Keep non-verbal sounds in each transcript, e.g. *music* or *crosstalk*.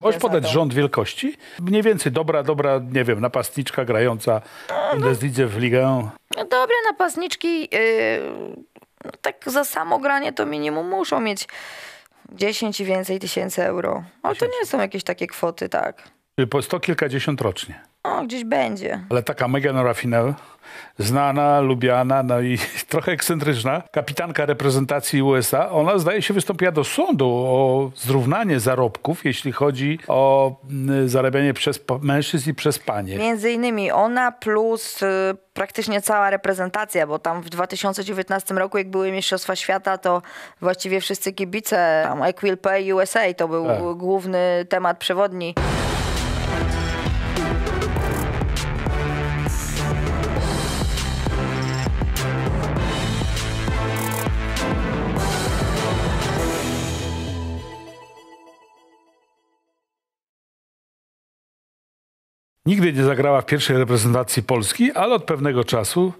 Możesz podać rząd wielkości? Mniej więcej dobra, dobra, nie wiem, napastniczka grająca w Bundesliga, w Ligę. No dobre napastniczki, yy, no tak za samo granie to minimum muszą mieć 10 i więcej tysięcy euro. Ale no to nie są jakieś takie kwoty, tak. Czyli yy, po sto kilkadziesiąt rocznie. No, gdzieś będzie. Ale taka mega Norafinel, znana, lubiana, no i *laughs* trochę ekscentryczna, kapitanka reprezentacji USA, ona zdaje się wystąpiła do sądu o zrównanie zarobków, jeśli chodzi o mm, zarabianie przez mężczyzn i przez panie. Między innymi ona plus y, praktycznie cała reprezentacja, bo tam w 2019 roku, jak były Mistrzostwa Świata, to właściwie wszyscy kibice, tam Equal Pay USA to był e. główny temat przewodni. Nigdy nie zagrała w pierwszej reprezentacji Polski, ale od pewnego czasu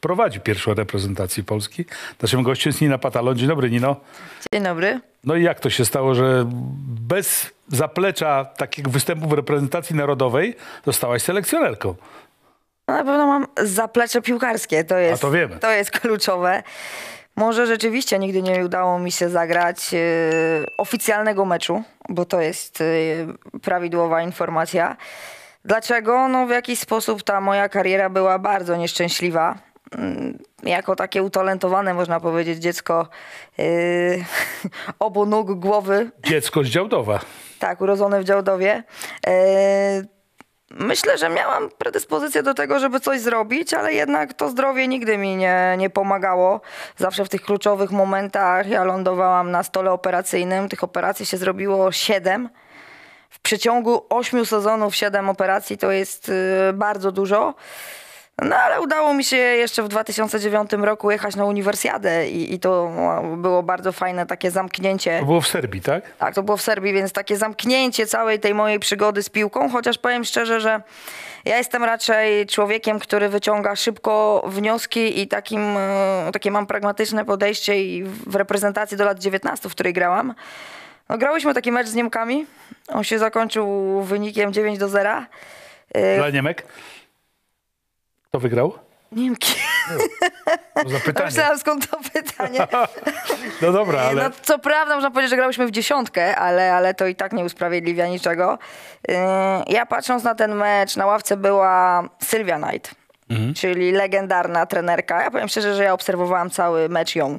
prowadzi pierwszą reprezentację Polski. Naszym gościem jest Nina Patalon. Dzień dobry, Nino. Dzień dobry. No i jak to się stało, że bez zaplecza takiego występu w reprezentacji narodowej zostałaś selekcjonerką? No na pewno mam zaplecze piłkarskie, to jest, A to, wiemy. to jest kluczowe. Może rzeczywiście nigdy nie udało mi się zagrać yy, oficjalnego meczu, bo to jest yy, prawidłowa informacja. Dlaczego? No w jakiś sposób ta moja kariera była bardzo nieszczęśliwa. Mm, jako takie utalentowane, można powiedzieć, dziecko yy, *laughs* obu nóg, głowy. Dziecko z Działdowa. tak, urodzone w Działdowie. Yy, Myślę, że miałam predyspozycję do tego, żeby coś zrobić, ale jednak to zdrowie nigdy mi nie, nie pomagało. Zawsze w tych kluczowych momentach ja lądowałam na stole operacyjnym. Tych operacji się zrobiło siedem w przeciągu 8 sezonów 7 operacji to jest y, bardzo dużo. No ale udało mi się jeszcze w 2009 roku jechać na uniwersjadę i, i to no, było bardzo fajne takie zamknięcie. To było w Serbii, tak? Tak, to było w Serbii, więc takie zamknięcie całej tej mojej przygody z piłką, chociaż powiem szczerze, że ja jestem raczej człowiekiem, który wyciąga szybko wnioski i takim, y, takie mam pragmatyczne podejście i w reprezentacji do lat 19, w której grałam no, grałyśmy taki mecz z Niemkami. On się zakończył wynikiem 9 do 0. Y, Dla Niemek? Kto wygrał? Niemki. No, zapytanie. *laughs* Myślałam skąd to pytanie. *laughs* No dobra, ale... No, co prawda można powiedzieć, że grałyśmy w dziesiątkę, ale, ale to i tak nie usprawiedliwia niczego. Y, ja patrząc na ten mecz, na ławce była Sylwia Knight. Mhm. Czyli legendarna trenerka. Ja powiem szczerze, że ja obserwowałam cały mecz ją.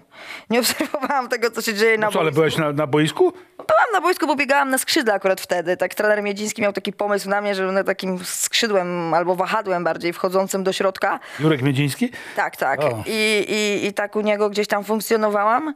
Nie *laughs* obserwowałam tego, co się dzieje no na co, boisku. ale byłaś na, na boisku? Byłam na boisku, bo biegałam na skrzydle akurat wtedy. Tak trener Miedziński miał taki pomysł na mnie, że na takim skrzydłem albo wahadłem bardziej wchodzącym do środka. Jurek Miedziński? Tak, tak. I, i, I tak u niego gdzieś tam funkcjonowałam.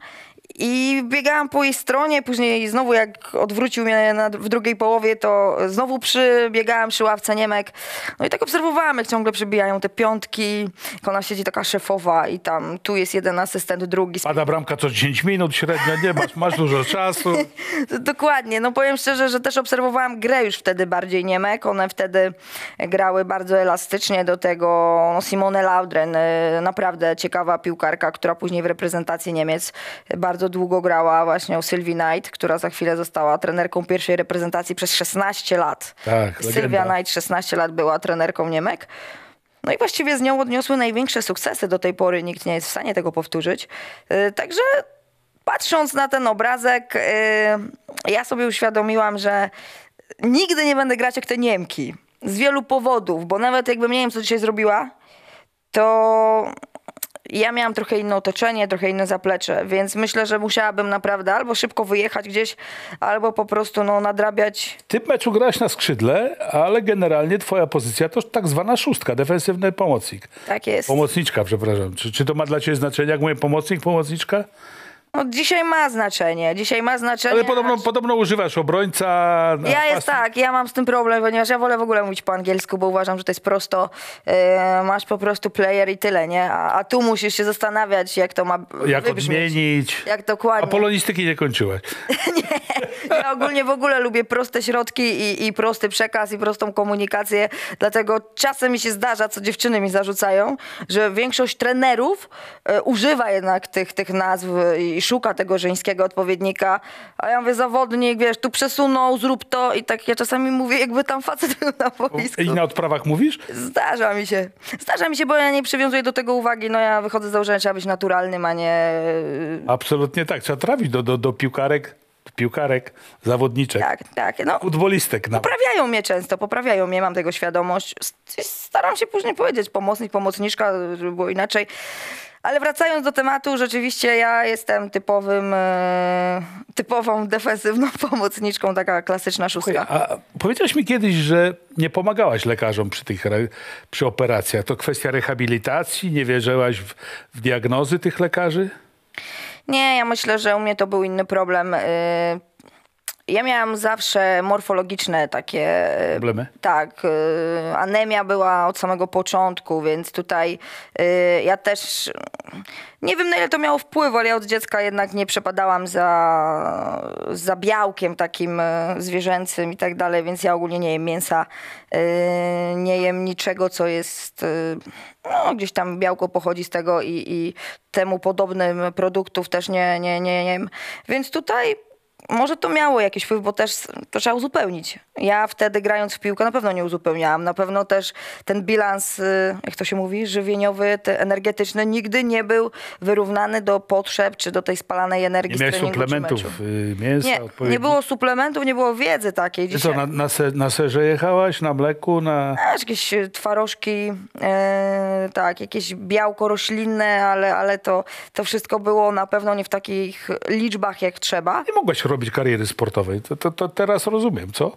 I biegałam po jej stronie, później znowu jak odwrócił mnie na, w drugiej połowie, to znowu przybiegałam przy ławce Niemek. No i tak obserwowałam, jak ciągle przybijają te piątki, jak ona siedzi taka szefowa i tam tu jest jeden asystent, drugi. Pada bramka co 10 minut średnio, nie masz, masz dużo czasu. *laughs* Dokładnie, no powiem szczerze, że też obserwowałam grę już wtedy bardziej Niemek. One wtedy grały bardzo elastycznie do tego no Simone Laudren, y, naprawdę ciekawa piłkarka, która później w reprezentacji Niemiec bardzo bardzo długo grała właśnie u Sylwii Knight, która za chwilę została trenerką pierwszej reprezentacji przez 16 lat. Tak, Sylwia Knight 16 lat była trenerką Niemek. No i właściwie z nią odniosły największe sukcesy do tej pory. Nikt nie jest w stanie tego powtórzyć. Y, także patrząc na ten obrazek, y, ja sobie uświadomiłam, że nigdy nie będę grać jak te Niemki. Z wielu powodów, bo nawet jakbym nie wiem, co dzisiaj zrobiła, to ja miałam trochę inne otoczenie, trochę inne zaplecze, więc myślę, że musiałabym naprawdę albo szybko wyjechać gdzieś, albo po prostu no, nadrabiać. Ty meczu grałeś na skrzydle, ale generalnie twoja pozycja to tak zwana szóstka, defensywny pomocnik. Tak jest. Pomocniczka, przepraszam. Czy, czy to ma dla ciebie znaczenie, jak mówię pomocnik, pomocniczka? No, dzisiaj ma znaczenie, dzisiaj ma znaczenie. Ale podobno, znaczy... podobno używasz obrońca. Ja pasy. jest tak, ja mam z tym problem, ponieważ ja wolę w ogóle mówić po angielsku, bo uważam, że to jest prosto. Yy, masz po prostu player i tyle, nie? A, a, tu musisz się zastanawiać, jak to ma Jak wybrzmieć. odmienić. Jak dokładnie. Apolonistyki nie kończyłeś. *laughs* nie, ja ogólnie w ogóle lubię proste środki i, i prosty przekaz i prostą komunikację, dlatego czasem mi się zdarza, co dziewczyny mi zarzucają, że większość trenerów e, używa jednak tych, tych nazw i szuka tego żeńskiego odpowiednika, a ja mówię zawodnik, wiesz, tu przesunął, zrób to i tak ja czasami mówię, jakby tam facet był na boisku. I na odprawach mówisz? Zdarza mi się. Zdarza mi się, bo ja nie przywiązuję do tego uwagi, no ja wychodzę z założenia, trzeba być naturalnym, a nie... E, Absolutnie tak, trzeba trafić do, do, do piłkarek piłkarek, zawodniczek, tak, tak. No, futbolistek. Nawet. Poprawiają mnie często, poprawiają mnie, mam tego świadomość. Staram się później powiedzieć pomocnik, pomocniczka, żeby było inaczej. Ale wracając do tematu, rzeczywiście ja jestem typowym, e, typową defensywną *laughs* pomocniczką, taka klasyczna szóstka. A powiedziałeś mi kiedyś, że nie pomagałaś lekarzom przy tych przy operacjach. To kwestia rehabilitacji? Nie wierzyłaś w, w diagnozy tych lekarzy? Nie, ja myślę, że u mnie to był inny problem. Yy ja miałam zawsze morfologiczne takie. E, Problemy? Tak. E, anemia była od samego początku, więc tutaj e, ja też. Nie wiem, na ile to miało wpływ, ale ja od dziecka jednak nie przepadałam za, za białkiem takim zwierzęcym i tak dalej, więc ja ogólnie nie jem mięsa, nie jem niczego, co jest, no gdzieś tam białko pochodzi z tego i, i temu podobnym produktów też nie, nie, nie jem. Więc tutaj może to miało jakiś wpływ, bo też to trzeba uzupełnić. Ja wtedy grając w piłkę na pewno nie uzupełniałam. Na pewno też ten bilans, y, jak to się mówi, żywieniowy, energetyczny nigdy nie był wyrównany do potrzeb czy do tej spalanej energii. Nie miałeś suplementów y, mięsa? Nie, nie było suplementów, nie było wiedzy takiej. Czy co, na, na, na serze jechałaś? Na mleku? Na... jakieś y, twarożki, e, tak, jakieś białko roślinne, ale, ale to, to wszystko było na pewno nie w takich liczbach jak trzeba. Nie mogłaś robić kariery sportowej. To, to, to teraz rozumiem, co?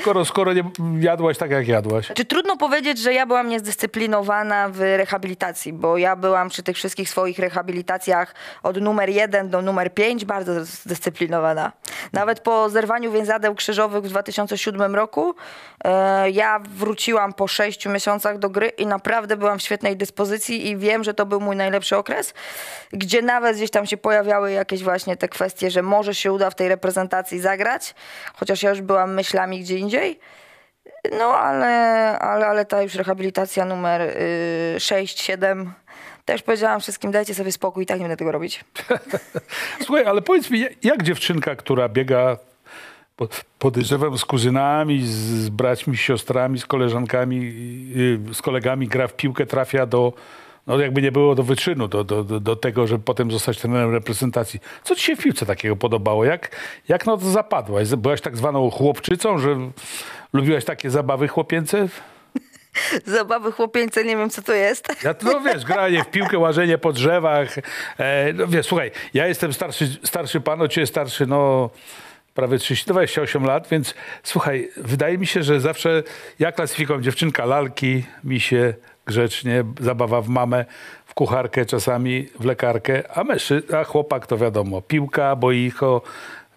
Skoro, skoro nie jadłaś tak, jak jadłaś. trudno powiedzieć, że ja byłam niezdyscyplinowana w rehabilitacji, bo ja byłam przy tych wszystkich swoich rehabilitacjach od numer 1 do numer 5 bardzo zdyscyplinowana. Nawet po zerwaniu więzadeł krzyżowych w 2007 roku e, ja wróciłam po 6 miesiącach do gry i naprawdę byłam w świetnej dyspozycji i wiem, że to był mój najlepszy okres, gdzie nawet gdzieś tam się pojawiały jakieś właśnie te kwestie, że może się uda w tej reprezentacji zagrać, chociaż ja już byłam myślami gdzieś gdzie indziej. No ale, ale, ale ta już rehabilitacja numer y, 6, 7 też powiedziałam wszystkim, dajcie sobie spokój, i tak nie będę tego robić. *laughs* Słuchaj, ale powiedz mi, jak dziewczynka, która biega podejrzewam z kuzynami, z, braćmi, siostrami, z koleżankami, y, z kolegami gra w piłkę, trafia do no jakby nie było do wyczynu, do, do, do tego, żeby potem zostać trenerem reprezentacji. Co ci się w piłce takiego podobało? Jak, jak no to zapadłaś? Byłaś tak zwaną chłopczycą, że lubiłaś takie zabawy chłopięce? *laughs* Zabawy chłopieńce, nie wiem co to jest. Ja, no wiesz, granie w piłkę, łażenie po drzewach. E, no wiesz, słuchaj, ja jestem starszy, starszy pan, o ciebie starszy, no prawie 30, 28 lat, więc słuchaj, wydaje mi się, że zawsze ja klasyfikowałem dziewczynka lalki, mi się grzecznie, zabawa w mamę, w kucharkę, czasami w lekarkę, a, myszy, a chłopak to wiadomo, piłka, boicho,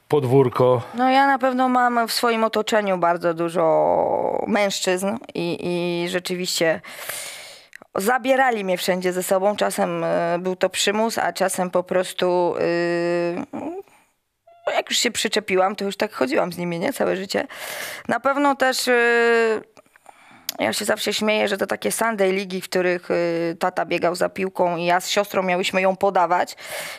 podwórko. No ja na pewno mam w swoim otoczeniu bardzo dużo mężczyzn i, i rzeczywiście zabierali mnie wszędzie ze sobą. Czasem e, był to przymus, a czasem po prostu. Yy, jak już się przyczepiłam, to już tak chodziłam z nimi, nie? Całe życie. Na pewno też. E, ja się zawsze śmieję, że to takie Sunday ligi, w których y, tata biegał za piłką i ja z siostrą miałyśmy ją podawać.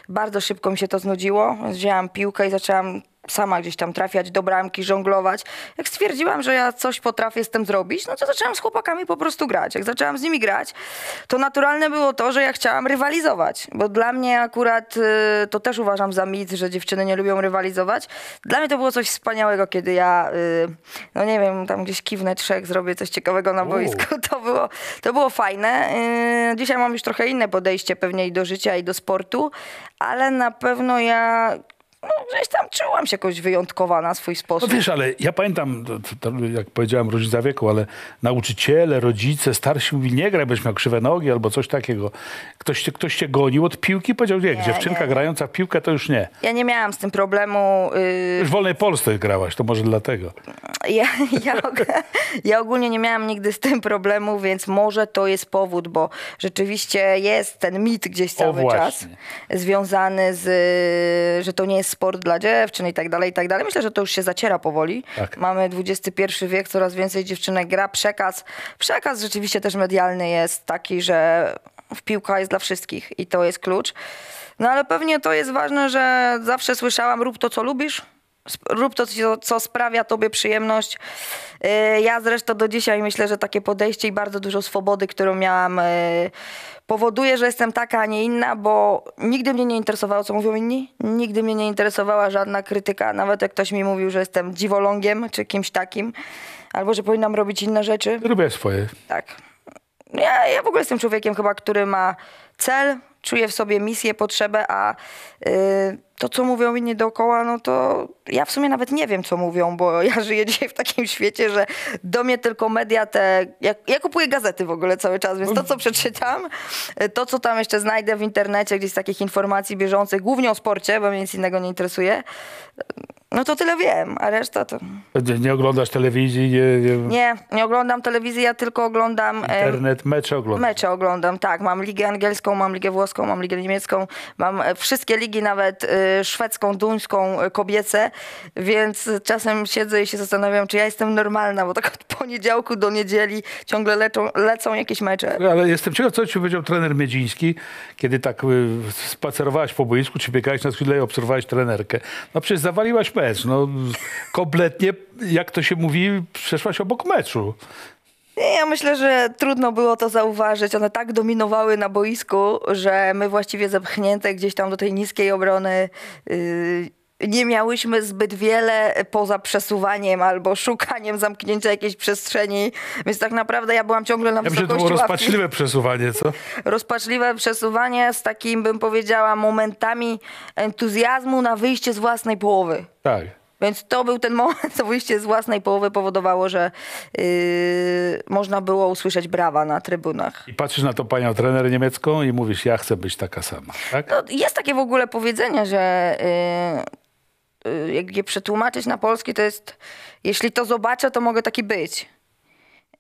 Bardzo szybko mi się to znudziło. Wzięłam piłkę i zaczęłam sama gdzieś tam trafiać do bramki, żonglować. Jak stwierdziłam, że ja coś potrafię z tym zrobić, no to zaczęłam z chłopakami po prostu grać. Jak zaczęłam z nimi grać, to naturalne było to, że ja chciałam rywalizować, bo dla mnie akurat y, to też uważam za mit, że dziewczyny nie lubią rywalizować. Dla mnie to było coś wspaniałego, kiedy ja, y, no nie wiem, tam gdzieś kiwnę trzech, zrobię coś ciekawego na boisku. *laughs* To było, to było fajne. Y, dzisiaj mam już trochę inne podejście pewnie i do życia, i do sportu, ale na pewno ja no, gdzieś tam czułam się jakoś wyjątkowa na swój no sposób. No wiesz, ale ja pamiętam, to, to, jak powiedziałem, rodzica wieku, ale nauczyciele, rodzice, starsi mówili, nie graj, będziesz miał krzywe nogi albo coś takiego. Ktoś, ktoś cię gonił od piłki powiedział, nie, nie dziewczynka nie. grająca w piłkę to już nie. Ja nie miałam z tym problemu. Yy... Już w Wolnej Polsce grałaś, to może dlatego. Ja, ja, ja ogólnie nie miałam nigdy z tym problemu, więc może to jest powód, bo rzeczywiście jest ten mit gdzieś cały czas związany z, y, że to nie jest sport dla dziewczyn i tak dalej, i tak dalej. Myślę, że to już się zaciera powoli. Tak. Mamy XXI wiek, coraz więcej dziewczynek gra, przekaz. Przekaz rzeczywiście też medialny jest taki, że piłka jest dla wszystkich i to jest klucz. No ale pewnie to jest ważne, że zawsze słyszałam, rób to, co lubisz Rób to, co sprawia tobie przyjemność. Y, ja zresztą do dzisiaj myślę, że takie podejście i bardzo dużo swobody, którą miałam, y, powoduje, że jestem taka, a nie inna, bo nigdy mnie nie interesowało, co mówią inni. Nigdy mnie nie interesowała żadna krytyka, nawet jak ktoś mi mówił, że jestem dziwolągiem czy kimś takim, albo że powinnam robić inne rzeczy. Robię swoje. Tak. Ja, ja w ogóle jestem człowiekiem chyba, który ma cel, czuję w sobie misję, potrzebę, a yy, to, co mówią inni dookoła, no to ja w sumie nawet nie wiem, co mówią, bo *laughs* ja żyję dzisiaj w takim świecie, że do mnie tylko media te... Ja, ja kupuję gazety w ogóle cały czas, więc to, co przeczytam, y, to, co tam jeszcze znajdę w internecie, gdzieś z takich informacji bieżących, głównie o sporcie, bo mnie nic innego nie interesuje, no to tyle wiem, a reszta to... Nie oglądasz telewizji? Nie, nie, nie, nie oglądam telewizji, ja tylko oglądam... Internet, mecze oglądam. Mecze oglądam, tak. Mam ligę angielską, mam ligę włoską, mam ligę niemiecką, mam e, wszystkie ligi, nawet e, szwedzką, duńską, e, kobiece, więc czasem siedzę i się zastanawiam, czy ja jestem normalna, bo tak od poniedziałku do niedzieli ciągle leczą, lecą jakieś mecze. Ale jestem ciekaw, co ci powiedział trener Miedziński, kiedy tak y, spacerowałaś po boisku, czy biegałeś na chwilę i obserwowałeś trenerkę. No przecież zawaliłaś mecz. No, kompletnie, jak to się mówi, przeszłaś obok meczu. Ja myślę, że trudno było to zauważyć. One tak dominowały na boisku, że my właściwie zepchnięte gdzieś tam do tej niskiej obrony. Yy nie miałyśmy zbyt wiele e, poza przesuwaniem albo szukaniem zamknięcia jakiejś przestrzeni, więc tak naprawdę ja byłam ciągle na ja wysokości Ja to było rozpaczliwe przesuwanie, co? Rozpaczliwe przesuwanie z takim, bym powiedziała, momentami entuzjazmu na wyjście z własnej połowy. Tak. Więc to był ten moment, *laughs* co wyjście z własnej połowy powodowało, że yy, można było usłyszeć brawa na trybunach. I patrzysz na to panią trener niemiecką i mówisz, ja chcę być taka sama, tak? no, jest takie w ogóle powiedzenie, że yy, Y, jak je przetłumaczyć na polski, to jest jeśli to zobaczę, to mogę taki być.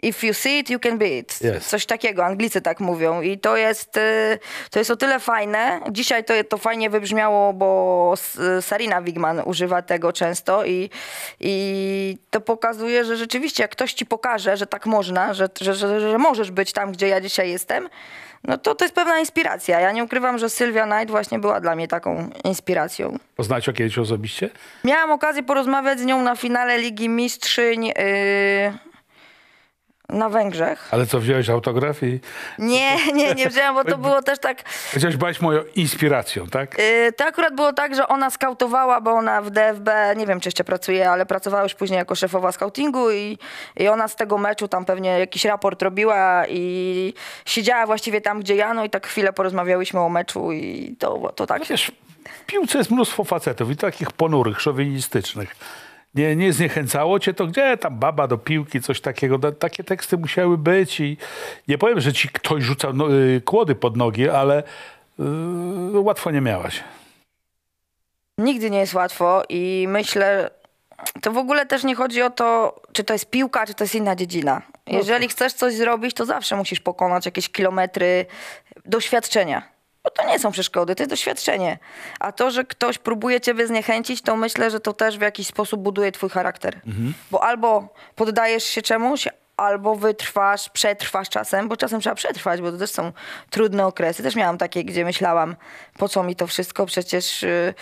If you see it, you can be it. Yes. Coś takiego, Anglicy tak mówią. I to jest, y, to jest o tyle fajne. Dzisiaj to, to fajnie wybrzmiało, bo y, Sarina Wigman używa tego często i, i to pokazuje, że rzeczywiście jak ktoś ci pokaże, że tak można, że, że, że, że możesz być tam, gdzie ja dzisiaj jestem, no to to jest pewna inspiracja. Ja nie ukrywam, że Sylwia Knight właśnie była dla mnie taką inspiracją. Poznać, ją kiedyś osobiście? Miałam okazję porozmawiać z nią na finale Ligi Mistrzyń. Yy na Węgrzech. Ale co, wziąłeś autograf i... Nie, nie, nie wziąłem, bo to było też tak... Chociaż bać moją inspiracją, tak? Yy, to akurat było tak, że ona skautowała, bo ona w DFB, nie wiem czy jeszcze pracuje, ale pracowała już później jako szefowa scoutingu i, i ona z tego meczu tam pewnie jakiś raport robiła i siedziała właściwie tam, gdzie ja, no i tak chwilę porozmawiałyśmy o meczu i to, to tak... wiesz, w piłce jest mnóstwo facetów i takich ponurych, szowinistycznych nie, nie zniechęcało cię to, gdzie tam baba do piłki, coś takiego. Takie teksty musiały być i nie powiem, że ci ktoś rzucał no, y, kłody pod nogi, ale yy, łatwo nie miałaś. Nigdy nie jest łatwo i myślę, to w ogóle też nie chodzi o to, czy to jest piłka, czy to jest inna dziedzina. No Jeżeli tak. chcesz coś zrobić, to zawsze musisz pokonać jakieś kilometry doświadczenia bo to nie są przeszkody, to jest doświadczenie. A to, że ktoś próbuje ciebie zniechęcić, to myślę, że to też w jakiś sposób buduje twój charakter. Mhm. Bo albo poddajesz się czemuś, albo wytrwasz, przetrwasz czasem, bo czasem trzeba przetrwać, bo to też są trudne okresy. Też miałam takie, gdzie myślałam, po co mi to wszystko, przecież y,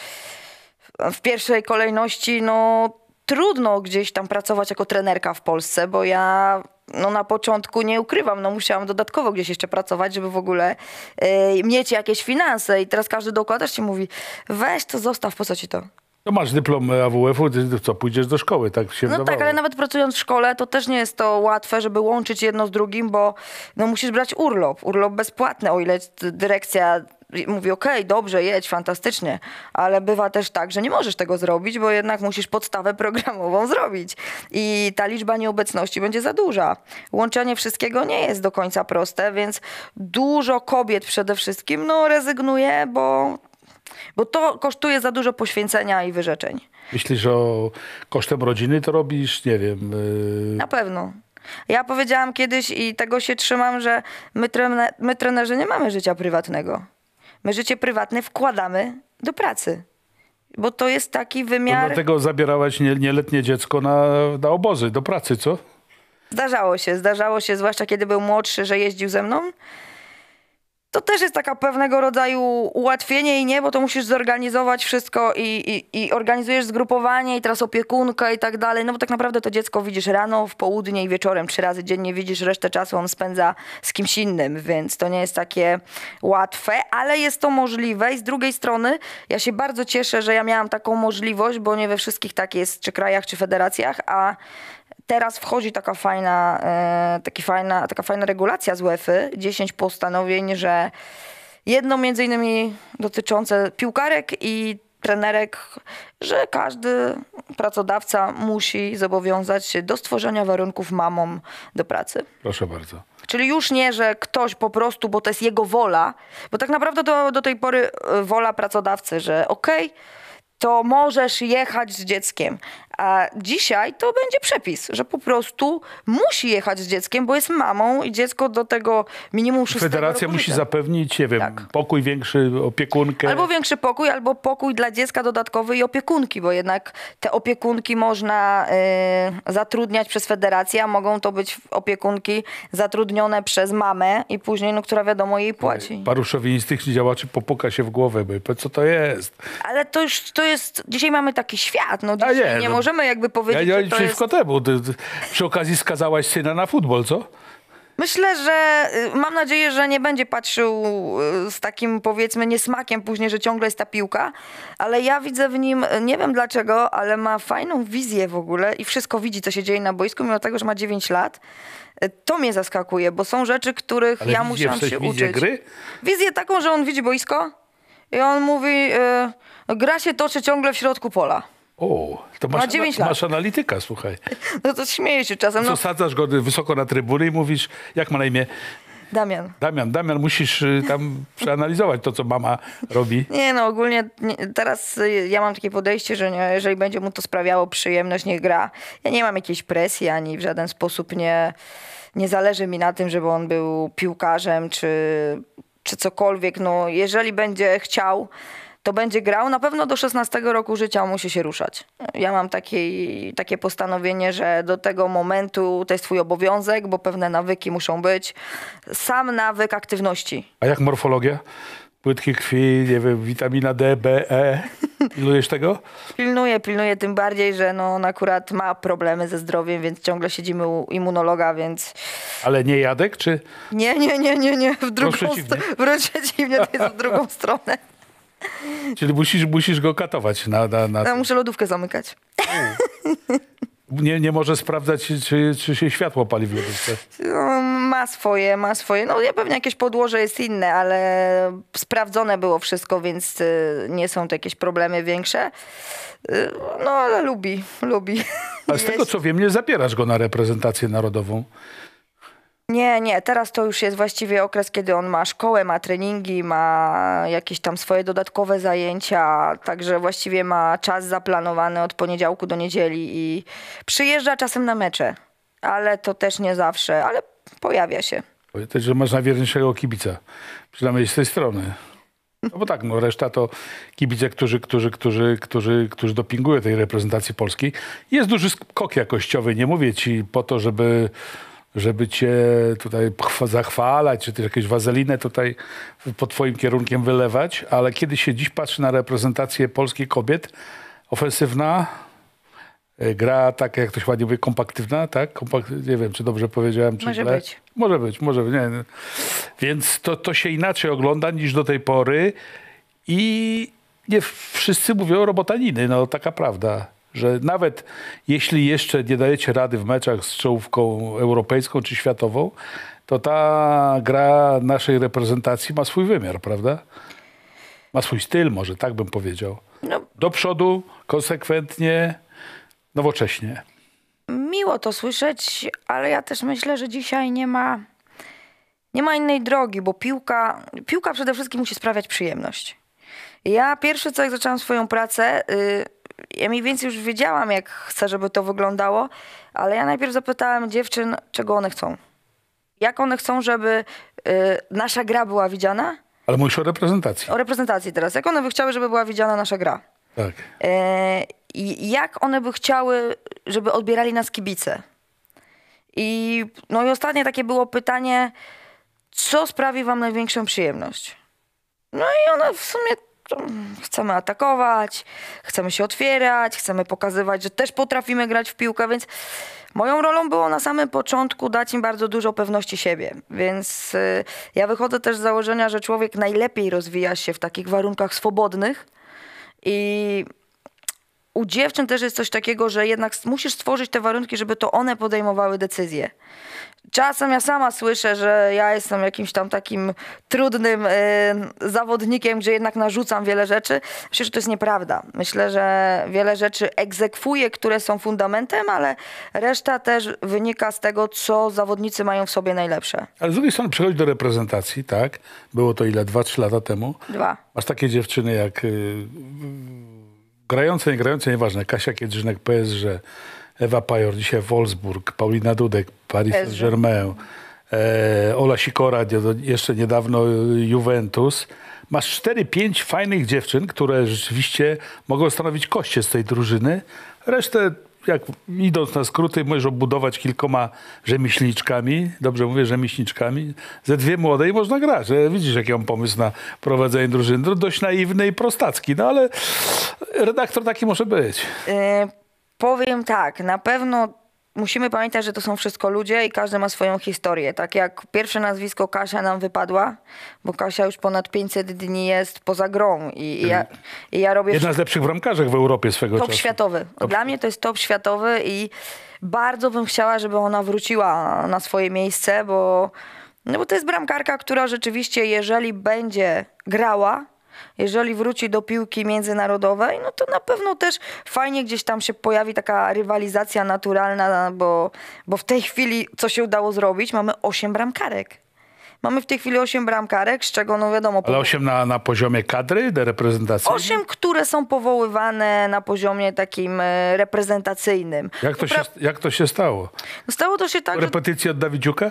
w pierwszej kolejności, no trudno gdzieś tam pracować jako trenerka w Polsce, bo ja no na początku nie ukrywam, no musiałam dodatkowo gdzieś jeszcze pracować, żeby w ogóle y, mieć jakieś finanse i teraz każdy dookoła się ci mówi, weź to zostaw, po co ci to? No masz dyplom AWF-u, co pójdziesz do szkoły, tak się No tak, wydawało. tak, ale nawet pracując w szkole, to też nie jest to łatwe, żeby łączyć jedno z drugim, bo no, musisz brać urlop. Urlop bezpłatny, o ile dyrekcja mówi okej, dobrze, jedź, fantastycznie, ale bywa też tak, że nie możesz tego zrobić, bo jednak musisz podstawę programową zrobić i ta liczba nieobecności będzie za duża. Łączenie wszystkiego nie jest do końca proste, więc dużo kobiet przede wszystkim no, rezygnuje, bo, bo to kosztuje za dużo poświęcenia i wyrzeczeń. Myślisz, że kosztem rodziny to robisz, nie wiem. Yy... Na pewno. Ja powiedziałam kiedyś i tego się trzymam, że my, my trenerzy nie mamy życia prywatnego. My życie prywatne wkładamy do pracy. Bo to jest taki wymiar. To dlatego zabierałaś nieletnie dziecko na, na obozy, do pracy, co? Zdarzało się, zdarzało się, zwłaszcza kiedy był młodszy, że jeździł ze mną to też jest taka pewnego rodzaju ułatwienie i nie, bo to musisz zorganizować wszystko i, i, i organizujesz zgrupowanie i teraz opiekunkę i tak dalej, no bo tak naprawdę to dziecko widzisz rano, w południe i wieczorem trzy razy dziennie widzisz, resztę czasu on spędza z kimś innym, więc to nie jest takie łatwe, ale jest to możliwe i z drugiej strony ja się bardzo cieszę, że ja miałam taką możliwość, bo nie we wszystkich tak jest, czy krajach, czy federacjach, a teraz wchodzi taka fajna, e, taki fajna, taka fajna regulacja z UEFA, 10 postanowień, że jedno między innymi dotyczące piłkarek i trenerek, że każdy pracodawca musi zobowiązać się do stworzenia warunków mamom do pracy. Proszę bardzo. Czyli już nie, że ktoś po prostu, bo to jest jego wola, bo tak naprawdę to do tej pory e, wola pracodawcy, że okej, okay, to możesz jechać z dzieckiem, a dzisiaj to będzie przepis, że po prostu musi jechać z dzieckiem, bo jest mamą i dziecko do tego minimum 6 Federacja musi zapewnić, nie wiem, tak. pokój większy, opiekunkę. Albo większy pokój, albo pokój dla dziecka dodatkowy i opiekunki, bo jednak te opiekunki można y, zatrudniać przez federację, a mogą to być opiekunki zatrudnione przez mamę i później, no, która wiadomo jej płaci. z tych działaczy popuka się w głowę, bo co to jest? Ale to już, to jest, dzisiaj mamy taki świat, no dzisiaj nie, nie no, możemy możemy jakby powiedzieć, ja, ja, że to jest... temu. Ty, ty, przy okazji skazałaś syna na futbol, co? Myślę, że y, mam nadzieję, że nie będzie patrzył y, z takim powiedzmy niesmakiem później, że ciągle jest ta piłka, ale ja widzę w nim, y, nie wiem dlaczego, ale ma fajną wizję w ogóle i wszystko widzi, co się dzieje na boisku, mimo tego, że ma 9 lat. To mnie zaskakuje, bo są rzeczy, których ale ja musiałam się wizję uczyć. Gry? Wizję taką, że on widzi boisko i on mówi, yy, gra się toczy ciągle w środku pola. O, to masz, Ma no, masz analityka, słuchaj. *laughs* No to śmieję się czasem. No. Zasadzasz go wysoko na trybuny i mówisz, jak ma na imię? Damian. Damian, Damian, musisz y, tam *laughs* przeanalizować to, co mama robi. Nie, no ogólnie nie, teraz y, ja mam takie podejście, że nie, jeżeli będzie mu to sprawiało przyjemność, niech gra. Ja nie mam jakiejś presji ani w żaden sposób nie, nie zależy mi na tym, żeby on był piłkarzem czy, czy cokolwiek. No, jeżeli będzie chciał, to będzie grał. Na pewno do 16 roku życia musi się ruszać. Ja mam taki, takie postanowienie, że do tego momentu to jest twój obowiązek, bo pewne nawyki muszą być. Sam nawyk aktywności. A jak morfologia? Płytki krwi, nie wiem, witamina D, B, E. Pilnujesz tego? *laughs* Pilnuję, pilnuję tym bardziej, że no, on akurat ma problemy ze zdrowiem, więc ciągle siedzimy u immunologa, więc... Ale nie Jadek, czy... Nie, nie, nie, nie, nie. W drugą stronę. przeciwnie. przeciwnie, to jest w drugą *laughs* stronę. Czyli musisz, musisz go katować. Na, na, na... Ja muszę lodówkę zamykać. Nie, nie może sprawdzać, czy, czy się światło pali w lodówce. No, ma swoje, ma swoje. No ja pewnie jakieś podłoże jest inne, ale sprawdzone było wszystko, więc y, nie są to jakieś problemy większe. Y, no ale lubi, lubi. Ale z tego co wiem, nie zabierasz go na reprezentację narodową. Nie, nie, teraz to już jest właściwie okres, kiedy on ma szkołę, ma treningi, ma jakieś tam swoje dodatkowe zajęcia, także właściwie ma czas zaplanowany od poniedziałku do niedzieli i przyjeżdża czasem na mecze, ale to też nie zawsze, ale pojawia się. Pamiętaj, że masz najwierniejszego kibica, przynajmniej z tej strony. No bo tak, no reszta to kibice, którzy, którzy, którzy, którzy, którzy dopingują tej reprezentacji polskiej. Jest duży skok jakościowy, nie mówię ci po to, żeby żeby cię tutaj zachwalać, czy też jakieś wazelinę tutaj pod twoim kierunkiem wylewać, ale kiedy się dziś patrzy na reprezentację polskich kobiet, ofensywna, e, gra tak, jak ktoś ładnie mówi, kompaktywna, tak? Kompakt, nie wiem, czy dobrze powiedziałem, czy może źle. Być. Może być. Może być, nie, nie. Więc to, to się inaczej ogląda niż do tej pory i nie wszyscy mówią robotaniny, no taka prawda że nawet jeśli jeszcze nie dajecie rady w meczach z czołówką europejską czy światową, to ta gra naszej reprezentacji ma swój wymiar, prawda? Ma swój styl, może tak bym powiedział. No. Do przodu, konsekwentnie, nowocześnie. Miło to słyszeć, ale ja też myślę, że dzisiaj nie ma, nie ma innej drogi, bo piłka, piłka przede wszystkim musi sprawiać przyjemność. Ja pierwszy co jak zaczęłam swoją pracę. Yy, ja mniej więcej już wiedziałam, jak chcę, żeby to wyglądało, ale ja najpierw zapytałam dziewczyn, czego one chcą. Jak one chcą, żeby y, nasza gra była widziana? Ale mówisz o reprezentacji. O reprezentacji teraz. Jak one by chciały, żeby była widziana nasza gra? Tak. Y, jak one by chciały, żeby odbierali nas kibice? I, no i ostatnie takie było pytanie, co sprawi wam największą przyjemność? No i one w sumie chcemy atakować, chcemy się otwierać, chcemy pokazywać, że też potrafimy grać w piłkę, więc moją rolą było na samym początku dać im bardzo dużo pewności siebie. Więc y, ja wychodzę też z założenia, że człowiek najlepiej rozwija się w takich warunkach swobodnych i u dziewczyn też jest coś takiego, że jednak musisz stworzyć te warunki, żeby to one podejmowały decyzje. Czasem ja sama słyszę, że ja jestem jakimś tam takim trudnym y, zawodnikiem, gdzie jednak narzucam wiele rzeczy. Myślę, że to jest nieprawda. Myślę, że wiele rzeczy egzekwuję, które są fundamentem, ale reszta też wynika z tego, co zawodnicy mają w sobie najlepsze. Ale z drugiej strony przychodzi do reprezentacji, tak? Było to ile? Dwa, trzy lata temu? Dwa. Masz takie dziewczyny jak y, y grające, nie grające, nieważne, Kasia Kiedrzynek, PSG, Ewa Pajor, dzisiaj Wolfsburg, Paulina Dudek, Paris Saint-Germain, e, Ola Sikora, jeszcze niedawno e, Juventus. Masz 4-5 fajnych dziewczyn, które rzeczywiście mogą stanowić koście z tej drużyny. Resztę jak idąc na skróty, możesz obudować kilkoma rzemieślniczkami, dobrze mówię, rzemieślniczkami, ze dwie młode i można grać. E, widzisz, jaki on pomysł na prowadzenie drużyny. No, dość naiwny i prostacki, no ale redaktor taki może być. Y Powiem tak, na pewno musimy pamiętać, że to są wszystko ludzie i każdy ma swoją historię. Tak jak pierwsze nazwisko Kasia nam wypadła, bo Kasia już ponad 500 dni jest poza grą. I, i, ja, mhm. i ja, robię. Jedna z lepszych bramkarzek w Europie swego top czasu. Top światowy. Dla mnie to jest top światowy i bardzo bym chciała, żeby ona wróciła na swoje miejsce, bo, no bo to jest bramkarka, która rzeczywiście, jeżeli będzie grała, jeżeli wróci do piłki międzynarodowej, no to na pewno też fajnie gdzieś tam się pojawi taka rywalizacja naturalna, bo, bo w tej chwili co się udało zrobić, mamy 8 bramkarek. Mamy w tej chwili 8 bramkarek, z czego no wiadomo... Ale 8 na, na poziomie kadry de reprezentacji? 8, które są powoływane na poziomie takim e, reprezentacyjnym. Jak to, się, jak to się stało? No stało to się tak, Repetycja od Dawidziuka?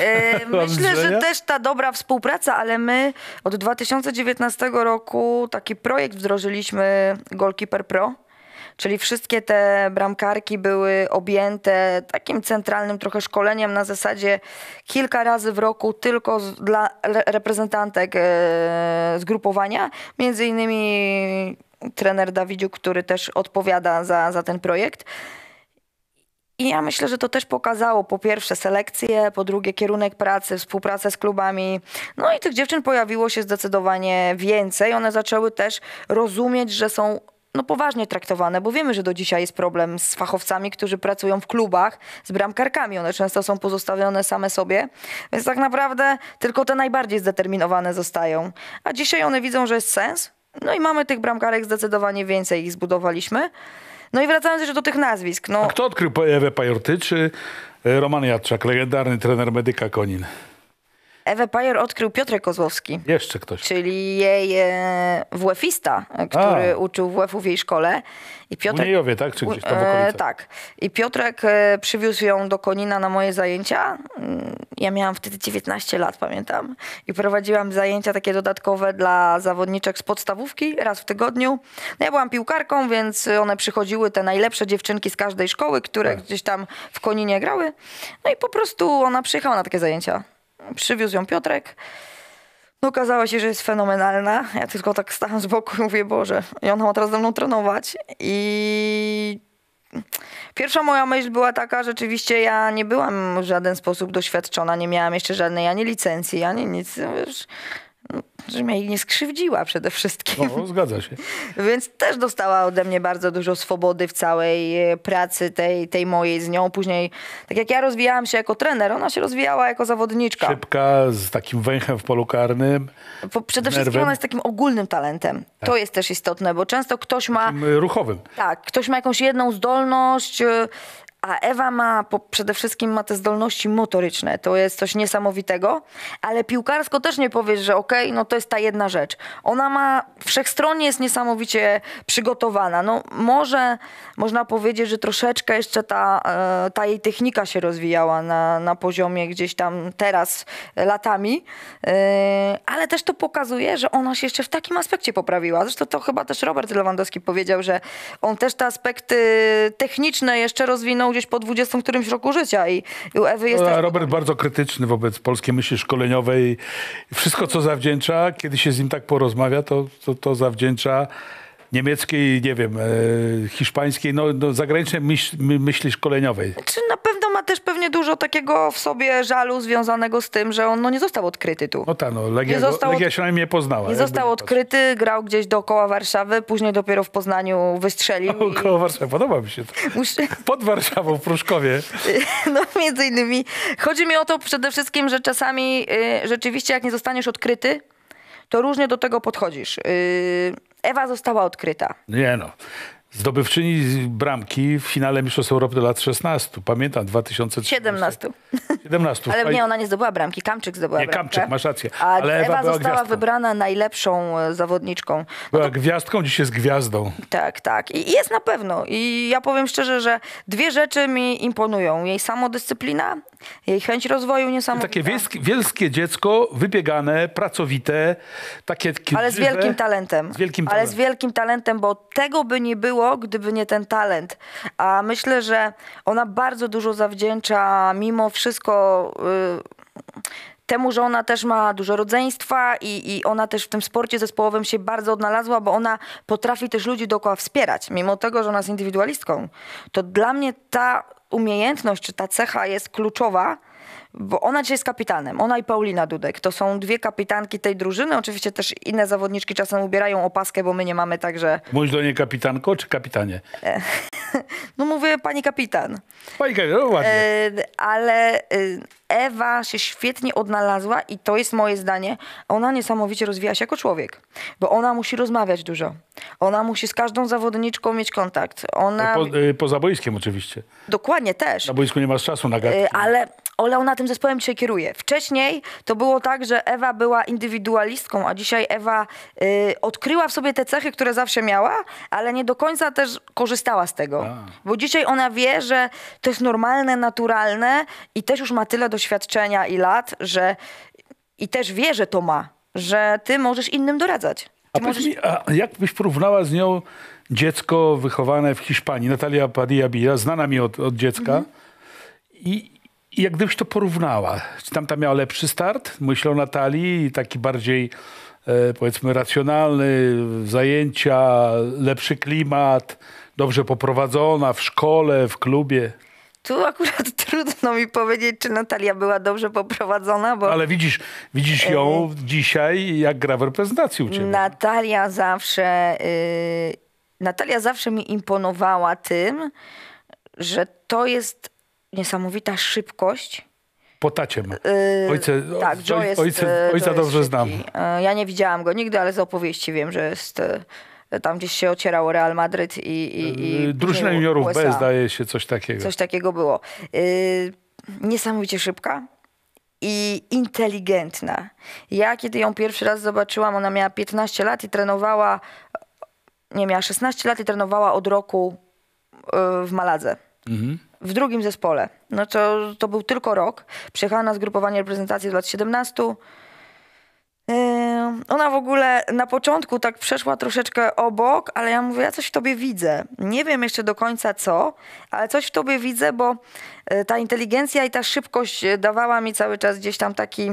E, myślę, że też ta dobra współpraca, ale my od 2019 roku taki projekt wdrożyliśmy Goalkeeper Pro Czyli wszystkie te bramkarki były objęte takim centralnym trochę szkoleniem na zasadzie kilka razy w roku tylko dla reprezentantek e, zgrupowania, między innymi trener Dawidziu, który też odpowiada za, za ten projekt. I ja myślę, że to też pokazało po pierwsze selekcję, po drugie kierunek pracy, współpracę z klubami. No i tych dziewczyn pojawiło się zdecydowanie więcej. One zaczęły też rozumieć, że są no, poważnie traktowane, bo wiemy, że do dzisiaj jest problem z fachowcami, którzy pracują w klubach, z bramkarkami. One często są pozostawione same sobie, więc tak naprawdę tylko te najbardziej zdeterminowane zostają. A dzisiaj one widzą, że jest sens, no i mamy tych bramkarek zdecydowanie więcej, ich zbudowaliśmy. No i wracając jeszcze do tych nazwisk. No... A kto odkrył Ewę Pajorty, czy e, Roman Jadczak, legendarny trener medyka Konin? Ewę Pajer odkrył Piotrek Kozłowski. Jeszcze ktoś. Czyli jej e, WF-ista, który A. uczył WF-u w jej szkole. I Piotrek, w tak? Czy gdzieś tam w E, tak. I Piotrek e, przywiózł ją do Konina na moje zajęcia. Mm, ja miałam wtedy 19 lat, pamiętam. I prowadziłam zajęcia takie dodatkowe dla zawodniczek z podstawówki raz w tygodniu. No ja byłam piłkarką, więc one przychodziły, te najlepsze dziewczynki z każdej szkoły, które tak. gdzieś tam w Koninie grały. No i po prostu ona przyjechała na takie zajęcia. Przywiózł ją Piotrek. No okazało się, że jest fenomenalna. Ja tylko tak stałam z boku i mówię, Boże, i ona ma teraz ze mną trenować. I pierwsza moja myśl była taka, rzeczywiście ja nie byłam w żaden sposób doświadczona, nie miałam jeszcze żadnej ani licencji, ani nic. Wiesz, że jej nie skrzywdziła przede wszystkim. No, zgadza się. *laughs* Więc też dostała ode mnie bardzo dużo swobody w całej e, pracy tej, tej mojej z nią. Później, tak jak ja rozwijałam się jako trener, ona się rozwijała jako zawodniczka. Szybka, z takim węchem w polu karnym. Bo przede wszystkim ona jest takim ogólnym talentem. Tak. To jest też istotne, bo często ktoś ma... Takim ruchowym. Tak, ktoś ma jakąś jedną zdolność, e, a Ewa ma po, przede wszystkim ma te zdolności motoryczne. To jest coś niesamowitego, ale piłkarsko też nie powiesz, że okej, okay, no to jest ta jedna rzecz. Ona ma wszechstronnie jest niesamowicie przygotowana. No może można powiedzieć, że troszeczkę jeszcze ta, e, ta jej technika się rozwijała na, na poziomie gdzieś tam teraz latami, e, ale też to pokazuje, że ona się jeszcze w takim aspekcie poprawiła. Zresztą to chyba też Robert Lewandowski powiedział, że on też te aspekty techniczne jeszcze rozwinął gdzieś po 20 którymś roku życia i u Ewy jest... No, Robert bardzo krytyczny wobec polskiej myśli szkoleniowej. Wszystko, co zawdzięcza, kiedy się z nim tak porozmawia, to, to, to zawdzięcza niemieckiej, nie wiem, e, hiszpańskiej, no, no zagranicznej myśl, myśli szkoleniowej. Czy na pewno ma też pewnie dużo takiego w sobie żalu związanego z tym, że on no, nie został odkryty tu. No tak, no, Legia, został Legia się najmniej mnie poznała. Nie został odkryty, patrzył. grał gdzieś dookoła Warszawy, później dopiero w Poznaniu wystrzelił. Dookoła i... Warszawy, podoba mi się to. *laughs* Pod Warszawą, w Pruszkowie. *laughs* no między innymi. Chodzi mi o to przede wszystkim, że czasami y, rzeczywiście jak nie zostaniesz odkryty, to różnie do tego podchodzisz. Y, Ewa została odkryta. Nie no. Zdobywczyni bramki w finale Mistrzostw Europy do lat 16. Pamiętam, 2017. 17. Ale nie, ona nie zdobyła bramki. Kamczyk zdobyła nie, bramkę. Kamczyk, masz rację. A Ale Ewa, Ewa została gwiazdką. wybrana najlepszą e, zawodniczką. No była to... gwiazdką, dziś jest gwiazdą. Tak, tak. I jest na pewno. I ja powiem szczerze, że dwie rzeczy mi imponują. Jej samodyscyplina, jej chęć rozwoju niesamowita. Takie wielskie, wielskie dziecko, wybiegane, pracowite, takie... Ale z wielkim talentem. Z wielkim talentem. Ale z wielkim talentem, bo tego by nie było, było, gdyby nie ten talent. A myślę, że ona bardzo dużo zawdzięcza mimo wszystko. Y, temu, że ona też ma dużo rodzeństwa i, i ona też w tym sporcie zespołowym się bardzo odnalazła, bo ona potrafi też ludzi dookoła wspierać, mimo tego, że ona jest indywidualistką. To dla mnie ta umiejętność czy ta cecha jest kluczowa, bo ona dzisiaj jest kapitanem, ona i Paulina Dudek. To są dwie kapitanki tej drużyny. Oczywiście też inne zawodniczki czasem ubierają opaskę, bo my nie mamy także. Mówisz do niej kapitanko czy kapitanie? *laughs* no mówię pani kapitan. Pani kapitan, no ładnie. E, ale e, Ewa się świetnie odnalazła i to jest moje zdanie. Ona niesamowicie rozwija się jako człowiek, bo ona musi rozmawiać dużo. Ona musi z każdą zawodniczką mieć kontakt. Ona... Po, e, poza boiskiem oczywiście. Dokładnie też. Na boisku nie masz czasu na gadki. Ale Olał na tym zespołem dzisiaj kieruje. Wcześniej to było tak, że Ewa była indywidualistką, a dzisiaj Ewa y, odkryła w sobie te cechy, które zawsze miała, ale nie do końca też korzystała z tego. A. Bo dzisiaj ona wie, że to jest normalne, naturalne i też już ma tyle doświadczenia i lat, że i też wie, że to ma, że ty możesz innym doradzać. A, możesz... Mi, a jak byś porównała z nią dziecko wychowane w Hiszpanii, Natalia Padilla Bia, znana mi od, od dziecka, mhm. i i jak gdybyś to porównała, czy tamta miała lepszy start, myślą Natalii, taki bardziej e, powiedzmy racjonalny, zajęcia, lepszy klimat, dobrze poprowadzona w szkole, w klubie? Tu akurat *laughs* trudno mi powiedzieć, czy Natalia była dobrze poprowadzona, bo... Ale widzisz, widzisz ją yy, dzisiaj, jak gra w reprezentacji u ciebie. Natalia zawsze... Yy, Natalia zawsze mi imponowała tym, że to jest niesamowita szybkość. Po tacie ma. Yy, ojce, tak, Joe jest, ojce, ojca yy, Joe dobrze znam. Yy, ja nie widziałam go nigdy, ale z opowieści wiem, że jest tam gdzieś się ocierał Real Madryt i... i, i Drużyna juniorów B zdaje się, coś takiego. Coś takiego było. Niesamowicie szybka i inteligentna. Ja kiedy ją pierwszy raz zobaczyłam, ona miała 15 lat i trenowała... Nie, miała 16 lat i trenowała od roku w Maladze. Mhm w drugim zespole. No to, to był tylko rok. Przyjechała na zgrupowanie reprezentacji z lat 17. Ona w ogóle na początku tak przeszła troszeczkę obok, ale ja mówię, ja coś w tobie widzę. Nie wiem jeszcze do końca co, ale coś w tobie widzę, bo e, ta inteligencja i ta szybkość e, dawała mi cały czas gdzieś tam taki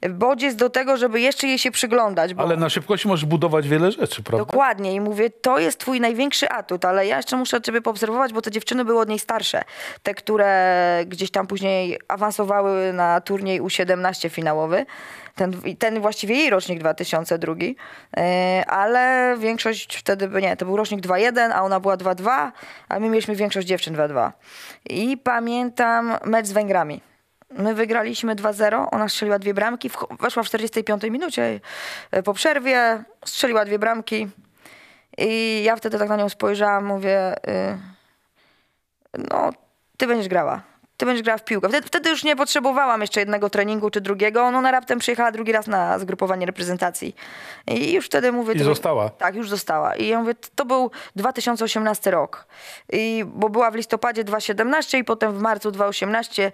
e, bodziec do tego, żeby jeszcze jej się przyglądać. Ale na szybkości możesz budować wiele rzeczy, prawda? Dokładnie i mówię, to jest twój największy atut, ale ja jeszcze muszę ciebie poobserwować, bo te dziewczyny były od niej starsze. Te, które gdzieś tam później awansowały na turniej U17 finałowy ten, ten właściwie jej rocznik 2002, e, ale większość wtedy, nie, to był rocznik 2-1, a ona była 2-2, a my mieliśmy większość dziewczyn 2-2. I pamiętam mecz z Węgrami. My wygraliśmy 2-0, ona strzeliła dwie bramki, weszła w 45 minucie e, po przerwie, strzeliła dwie bramki i ja wtedy tak na nią spojrzałam, mówię, y, no, ty będziesz grała ty będziesz grała w piłkę. Wtedy, wtedy, już nie potrzebowałam jeszcze jednego treningu czy drugiego. No na raptem przyjechała drugi raz na zgrupowanie reprezentacji. I już wtedy mówię... I została. Tak, już została. I ja mówię, to był 2018 rok. I, bo była w listopadzie 2017 i potem w marcu 2018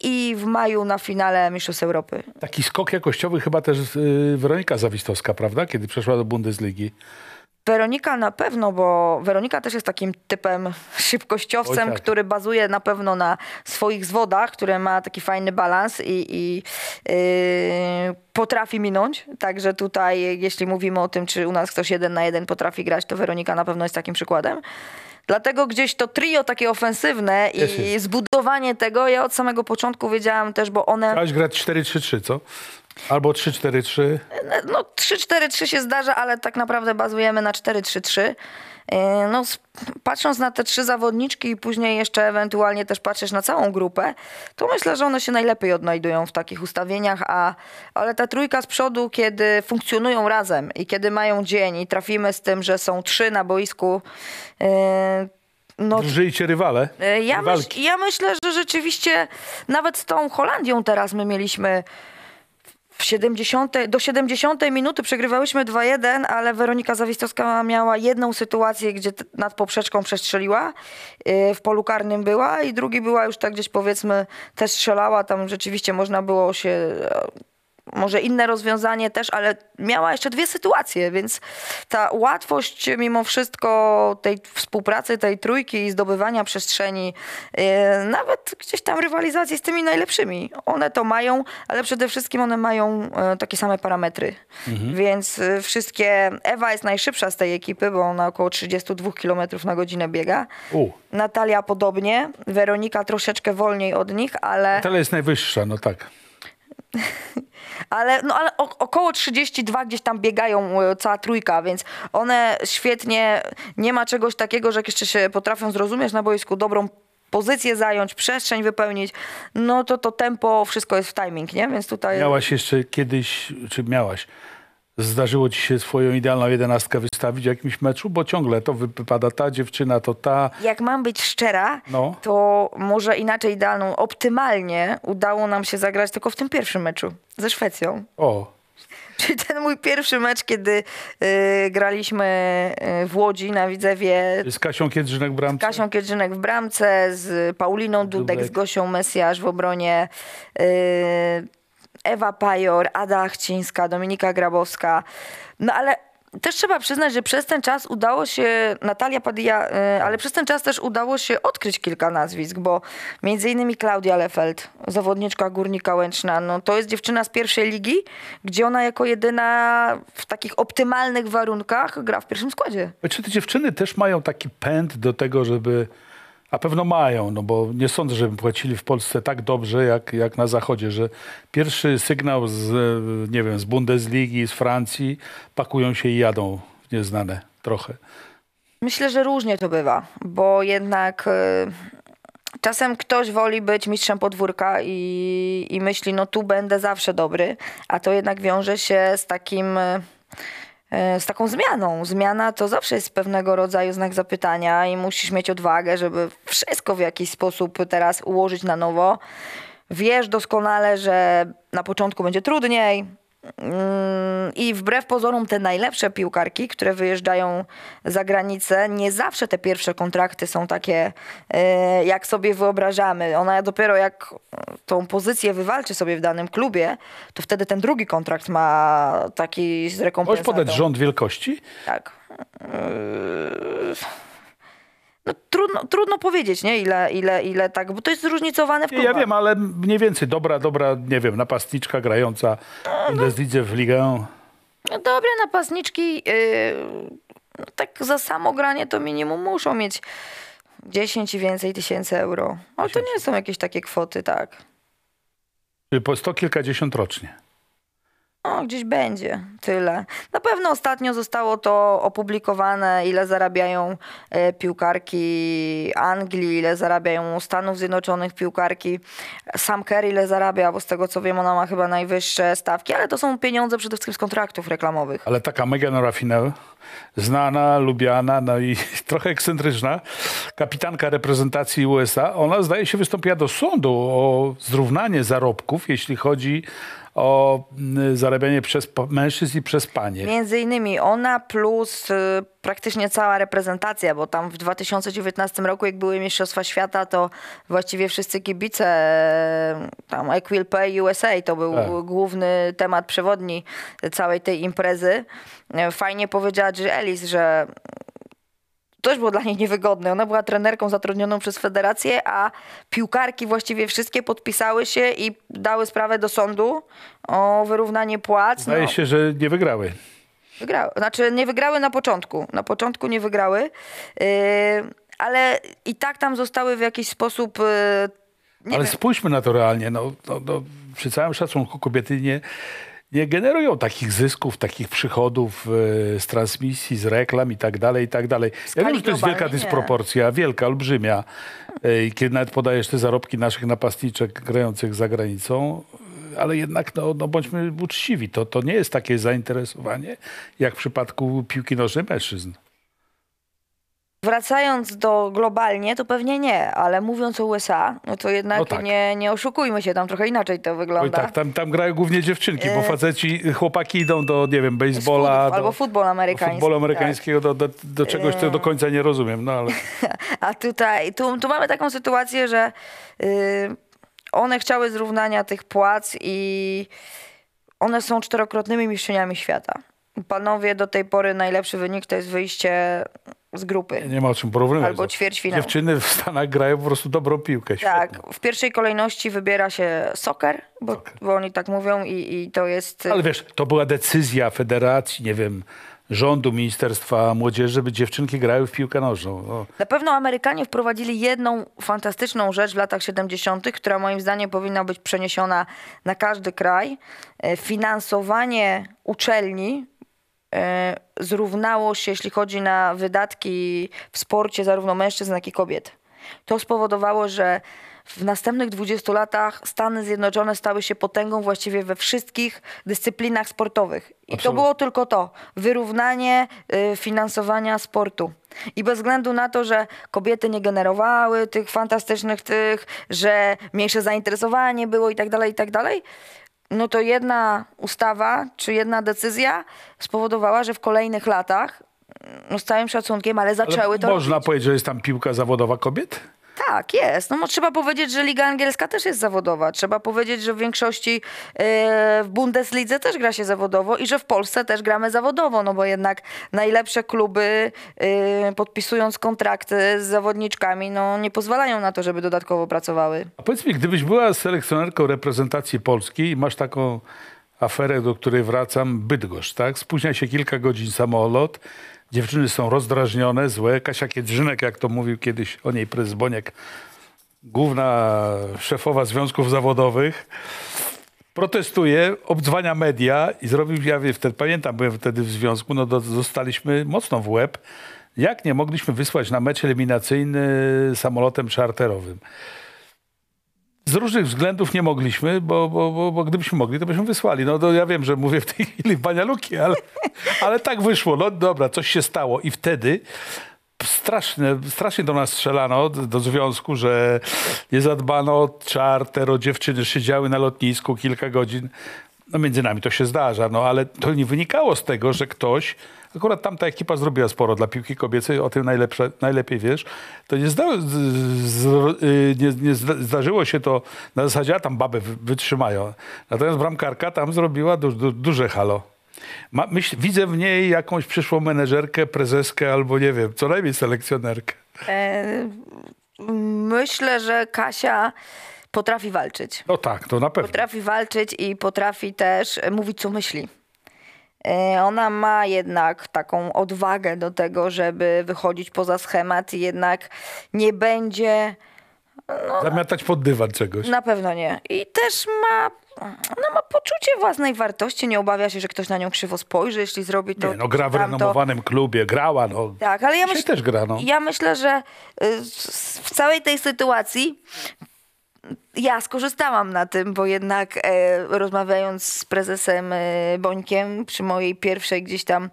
i w maju na finale Mistrzostw Europy. Taki skok jakościowy chyba też y, Weronika Zawistowska, prawda? Kiedy przeszła do Bundesligi. Weronika na pewno, bo Weronika też jest takim typem szybkościowcem, tak. który bazuje na pewno na swoich zwodach, które ma taki fajny balans i, i yy, potrafi minąć. Także tutaj, jeśli mówimy o tym, czy u nas ktoś jeden na jeden potrafi grać, to Weronika na pewno jest takim przykładem. Dlatego gdzieś to trio takie ofensywne i Jest. zbudowanie tego, ja od samego początku wiedziałam też, bo one... Chciałeś grać 4-3-3, co? Albo 3-4-3? No 3-4-3 się zdarza, ale tak naprawdę bazujemy na 4-3-3. E, no, patrząc na te trzy zawodniczki i później jeszcze ewentualnie też patrzysz na całą grupę, to myślę, że one się najlepiej odnajdują w takich ustawieniach, a, ale ta trójka z przodu, kiedy funkcjonują razem i kiedy mają dzień i trafimy z tym, że są trzy na boisku, yy, no, Żyjcie rywale. E, ja, myśl, ja myślę, że rzeczywiście nawet z tą Holandią teraz my mieliśmy w 70, do 70 minuty przegrywałyśmy 2-1, ale Weronika Zawistowska miała jedną sytuację, gdzie nad poprzeczką przestrzeliła, y, w polu karnym była i drugi była już tak gdzieś powiedzmy też strzelała, tam rzeczywiście można było się e, może inne rozwiązanie też, ale miała jeszcze dwie sytuacje, więc ta łatwość mimo wszystko tej współpracy, tej trójki i zdobywania przestrzeni, e, nawet gdzieś tam rywalizacji z tymi najlepszymi. One to mają, ale przede wszystkim one mają e, takie same parametry. Mhm. Więc e, wszystkie... Ewa jest najszybsza z tej ekipy, bo ona około 32 km na godzinę biega. U. Natalia podobnie, Weronika troszeczkę wolniej od nich, ale... Natalia jest najwyższa, no tak. *laughs* ale, no, ale około 32 gdzieś tam biegają e, cała trójka, więc one świetnie, nie ma czegoś takiego, że jak jeszcze się potrafią zrozumieć na boisku, dobrą pozycję zająć, przestrzeń wypełnić, no to to tempo, wszystko jest w timing, nie? Więc tutaj... Miałaś jeszcze kiedyś, czy miałaś, zdarzyło ci się swoją idealną jedenastkę wystawić w jakimś meczu? Bo ciągle to wypada ta dziewczyna, to ta. Jak mam być szczera, no. to może inaczej idealną, optymalnie udało nam się zagrać tylko w tym pierwszym meczu ze Szwecją. O. *laughs* Czyli ten mój pierwszy mecz, kiedy y, graliśmy y, w Łodzi na Widzewie. Z Kasią Kiedrzynek w bramce. Z Kasią Kiedrzynek w bramce, z Pauliną Dudek, Dudek. z Gosią Mesjasz w obronie. Y, Ewa Pajor, Ada Achcińska, Dominika Grabowska. No ale też trzeba przyznać, że przez ten czas udało się, Natalia Padilla, y, ale przez ten czas też udało się odkryć kilka nazwisk, bo między innymi Klaudia Lefeld, zawodniczka Górnika Łęczna, no to jest dziewczyna z pierwszej ligi, gdzie ona jako jedyna w takich optymalnych warunkach gra w pierwszym składzie. Czy te dziewczyny też mają taki pęd do tego, żeby a pewno mają, no bo nie sądzę, żeby płacili w Polsce tak dobrze jak, jak na Zachodzie, że pierwszy sygnał z, e, nie wiem, z Bundesligi, z Francji, pakują się i jadą w nieznane trochę. Myślę, że różnie to bywa, bo jednak y, czasem ktoś woli być mistrzem podwórka i, i myśli, no tu będę zawsze dobry, a to jednak wiąże się z takim... Y, E, z taką zmianą. Zmiana to zawsze jest pewnego rodzaju znak zapytania i musisz mieć odwagę, żeby wszystko w jakiś sposób teraz ułożyć na nowo. Wiesz doskonale, że na początku będzie trudniej, Mm, I wbrew pozorom te najlepsze piłkarki, które wyjeżdżają za granicę, nie zawsze te pierwsze kontrakty są takie, e, jak sobie wyobrażamy. Ona dopiero jak tą pozycję wywalczy sobie w danym klubie, to wtedy ten drugi kontrakt ma taki z rekompensatą. Możesz podać rząd wielkości? Tak. Yy trudno, trudno powiedzieć, nie? Ile, ile, ile tak, bo to jest zróżnicowane w klubach. Ja wiem, ale mniej więcej dobra, dobra, nie wiem, napastniczka grająca w Bundesliga, w Ligę. No dobre napastniczki, yy, no tak za samo granie to minimum muszą mieć 10 i więcej tysięcy euro. Ale no to nie są jakieś takie kwoty, tak. Yy, po sto kilkadziesiąt rocznie no, gdzieś będzie tyle. Na pewno ostatnio zostało to opublikowane, ile zarabiają e, piłkarki Anglii, ile zarabiają Stanów Zjednoczonych piłkarki. Sam Kerr ile zarabia, bo z tego co wiem, ona ma chyba najwyższe stawki, ale to są pieniądze przede wszystkim z kontraktów reklamowych. Ale taka Megan Rapinoe, znana, lubiana, no i *laughs* trochę ekscentryczna, kapitanka reprezentacji USA, ona zdaje się wystąpiła do sądu o zrównanie zarobków, jeśli chodzi o zarabianie przez mężczyzn i przez panie. Między innymi ona plus y, praktycznie cała reprezentacja, bo tam w 2019 roku, jak były Mistrzostwa Świata, to właściwie wszyscy kibice, y, tam Equil Pay USA, to był tak. główny temat przewodni całej tej imprezy. Y, fajnie powiedziała Jill Ellis, że też było dla niej niewygodne. Ona była trenerką zatrudnioną przez federację, a piłkarki właściwie wszystkie podpisały się i dały sprawę do sądu o wyrównanie płac. Zdaje no. się, że nie wygrały. Wygrały. Znaczy nie wygrały na początku. Na początku nie wygrały. Yy, ale i tak tam zostały w jakiś sposób yy, nie Ale wiem. spójrzmy na to realnie. No, no, no, przy całym szacunku kobiety nie, nie generują takich zysków, takich przychodów e, z transmisji, z reklam i tak dalej, i tak dalej. Ja wiem, że to jest wielka dysproporcja, nie. wielka, olbrzymia. E, kiedy nawet podajesz te zarobki naszych napastniczek grających za granicą, e, ale jednak no, no bądźmy uczciwi, to, to nie jest takie zainteresowanie jak w przypadku piłki nożnej mężczyzn. Wracając do globalnie, to pewnie nie, ale mówiąc o USA, no to jednak no tak. nie, nie oszukujmy się, tam trochę inaczej to wygląda. Oj tak, tam, tam grają głównie dziewczynki, bo e, faceci, chłopaki idą do, nie wiem, baseballa. Food, do, albo futbol amerykański. Futbol tak. amerykańskiego, tak. do, do, do, czegoś, co e. do końca nie rozumiem, no ale... *laughs* A tutaj, tu, tu mamy taką sytuację, że yy, one chciały zrównania tych płac i one są czterokrotnymi mistrzyniami świata. Panowie do tej pory najlepszy wynik to jest wyjście z grupy. Nie ma o czym porównywać. Albo ćwierćfinał. Dziewczyny w Stanach grają po prostu dobrą piłkę. Tak, w pierwszej kolejności wybiera się soccer, bo, soccer. bo oni tak mówią i, i to jest... Y, Ale wiesz, to była decyzja federacji, nie wiem, rządu, Ministerstwa Młodzieży, żeby dziewczynki grały w piłkę nożną. Na pewno Amerykanie wprowadzili jedną fantastyczną rzecz w latach 70., która moim zdaniem powinna być przeniesiona na każdy kraj. E, finansowanie uczelni E, zrównało się, jeśli chodzi na wydatki w sporcie zarówno mężczyzn, jak i kobiet. To spowodowało, że w następnych 20 latach Stany Zjednoczone stały się potęgą właściwie we wszystkich dyscyplinach sportowych. I Absolutnie. to było tylko to wyrównanie y, finansowania sportu. I bez względu na to, że kobiety nie generowały tych fantastycznych tych, że mniejsze zainteresowanie było i tak dalej, i tak dalej, no to jedna ustawa czy jedna decyzja spowodowała, że w kolejnych latach, no z całym szacunkiem, ale zaczęły ale to. Można robić. powiedzieć, że jest tam piłka zawodowa kobiet? Tak, jest. No, no, trzeba powiedzieć, że Liga Angielska też jest zawodowa. Trzeba powiedzieć, że w większości e, w Bundeslidze też gra się zawodowo i że w Polsce też gramy zawodowo, no bo jednak najlepsze kluby e, podpisując kontrakty z zawodniczkami, no nie pozwalają na to, żeby dodatkowo pracowały. A powiedz mi, gdybyś była selekcjonerką reprezentacji Polski i masz taką aferę, do której wracam, Bydgoszcz, tak? Spóźnia się kilka godzin samolot, Dziewczyny są rozdrażnione, złe. Kasia Kiedrzynek, jak to mówił kiedyś o niej prezes Boniek, główna szefowa związków zawodowych, protestuje, obdzwania media i zrobił, ja wtedy, pamiętam, byłem wtedy w związku, no dostaliśmy mocno w łeb, jak nie mogliśmy wysłać na mecz eliminacyjny samolotem czarterowym z różnych względów nie mogliśmy, bo, bo, bo, bo gdybyśmy mogli, to byśmy wysłali. No to ja wiem, że mówię w tej chwili banialuki, ale, *laughs* ale tak wyszło. No dobra, coś się stało i wtedy straszne, strasznie do nas strzelano, do związku, że nie zadbano o czarter, o dziewczyny siedziały na lotnisku kilka godzin. No między nami to się zdarza, no ale to nie wynikało z tego, że ktoś Akurat tamta ekipa zrobiła sporo dla piłki kobiecej, o tym najlepsze, najlepiej wiesz. To nie, zda, z, z, nie, nie zdarzyło się to na zasadzie, a tam babę wytrzymają. Natomiast bramkarka tam zrobiła du, du, duże halo. Ma, myśl, widzę w niej jakąś przyszłą menedżerkę, prezeskę albo nie wiem, co najmniej selekcjonerkę. E, myślę, że Kasia potrafi walczyć. No tak, to na pewno. Potrafi walczyć i potrafi też mówić, co myśli. E, ona ma jednak taką odwagę do tego, żeby wychodzić poza schemat i jednak nie będzie. No, Zamiatać pod dywan czegoś. Na pewno nie. I też ma, no, ma poczucie własnej wartości, nie obawia się, że ktoś na nią krzywo spojrzy, jeśli zrobi to. Nie, no gra w renomowanym to... klubie, grała. No. Tak, ale ja myślę, też gra, no. ja myślę, że w y, całej tej sytuacji ja skorzystałam na tym, bo jednak e, rozmawiając z prezesem e, Bońkiem przy mojej pierwszej gdzieś tam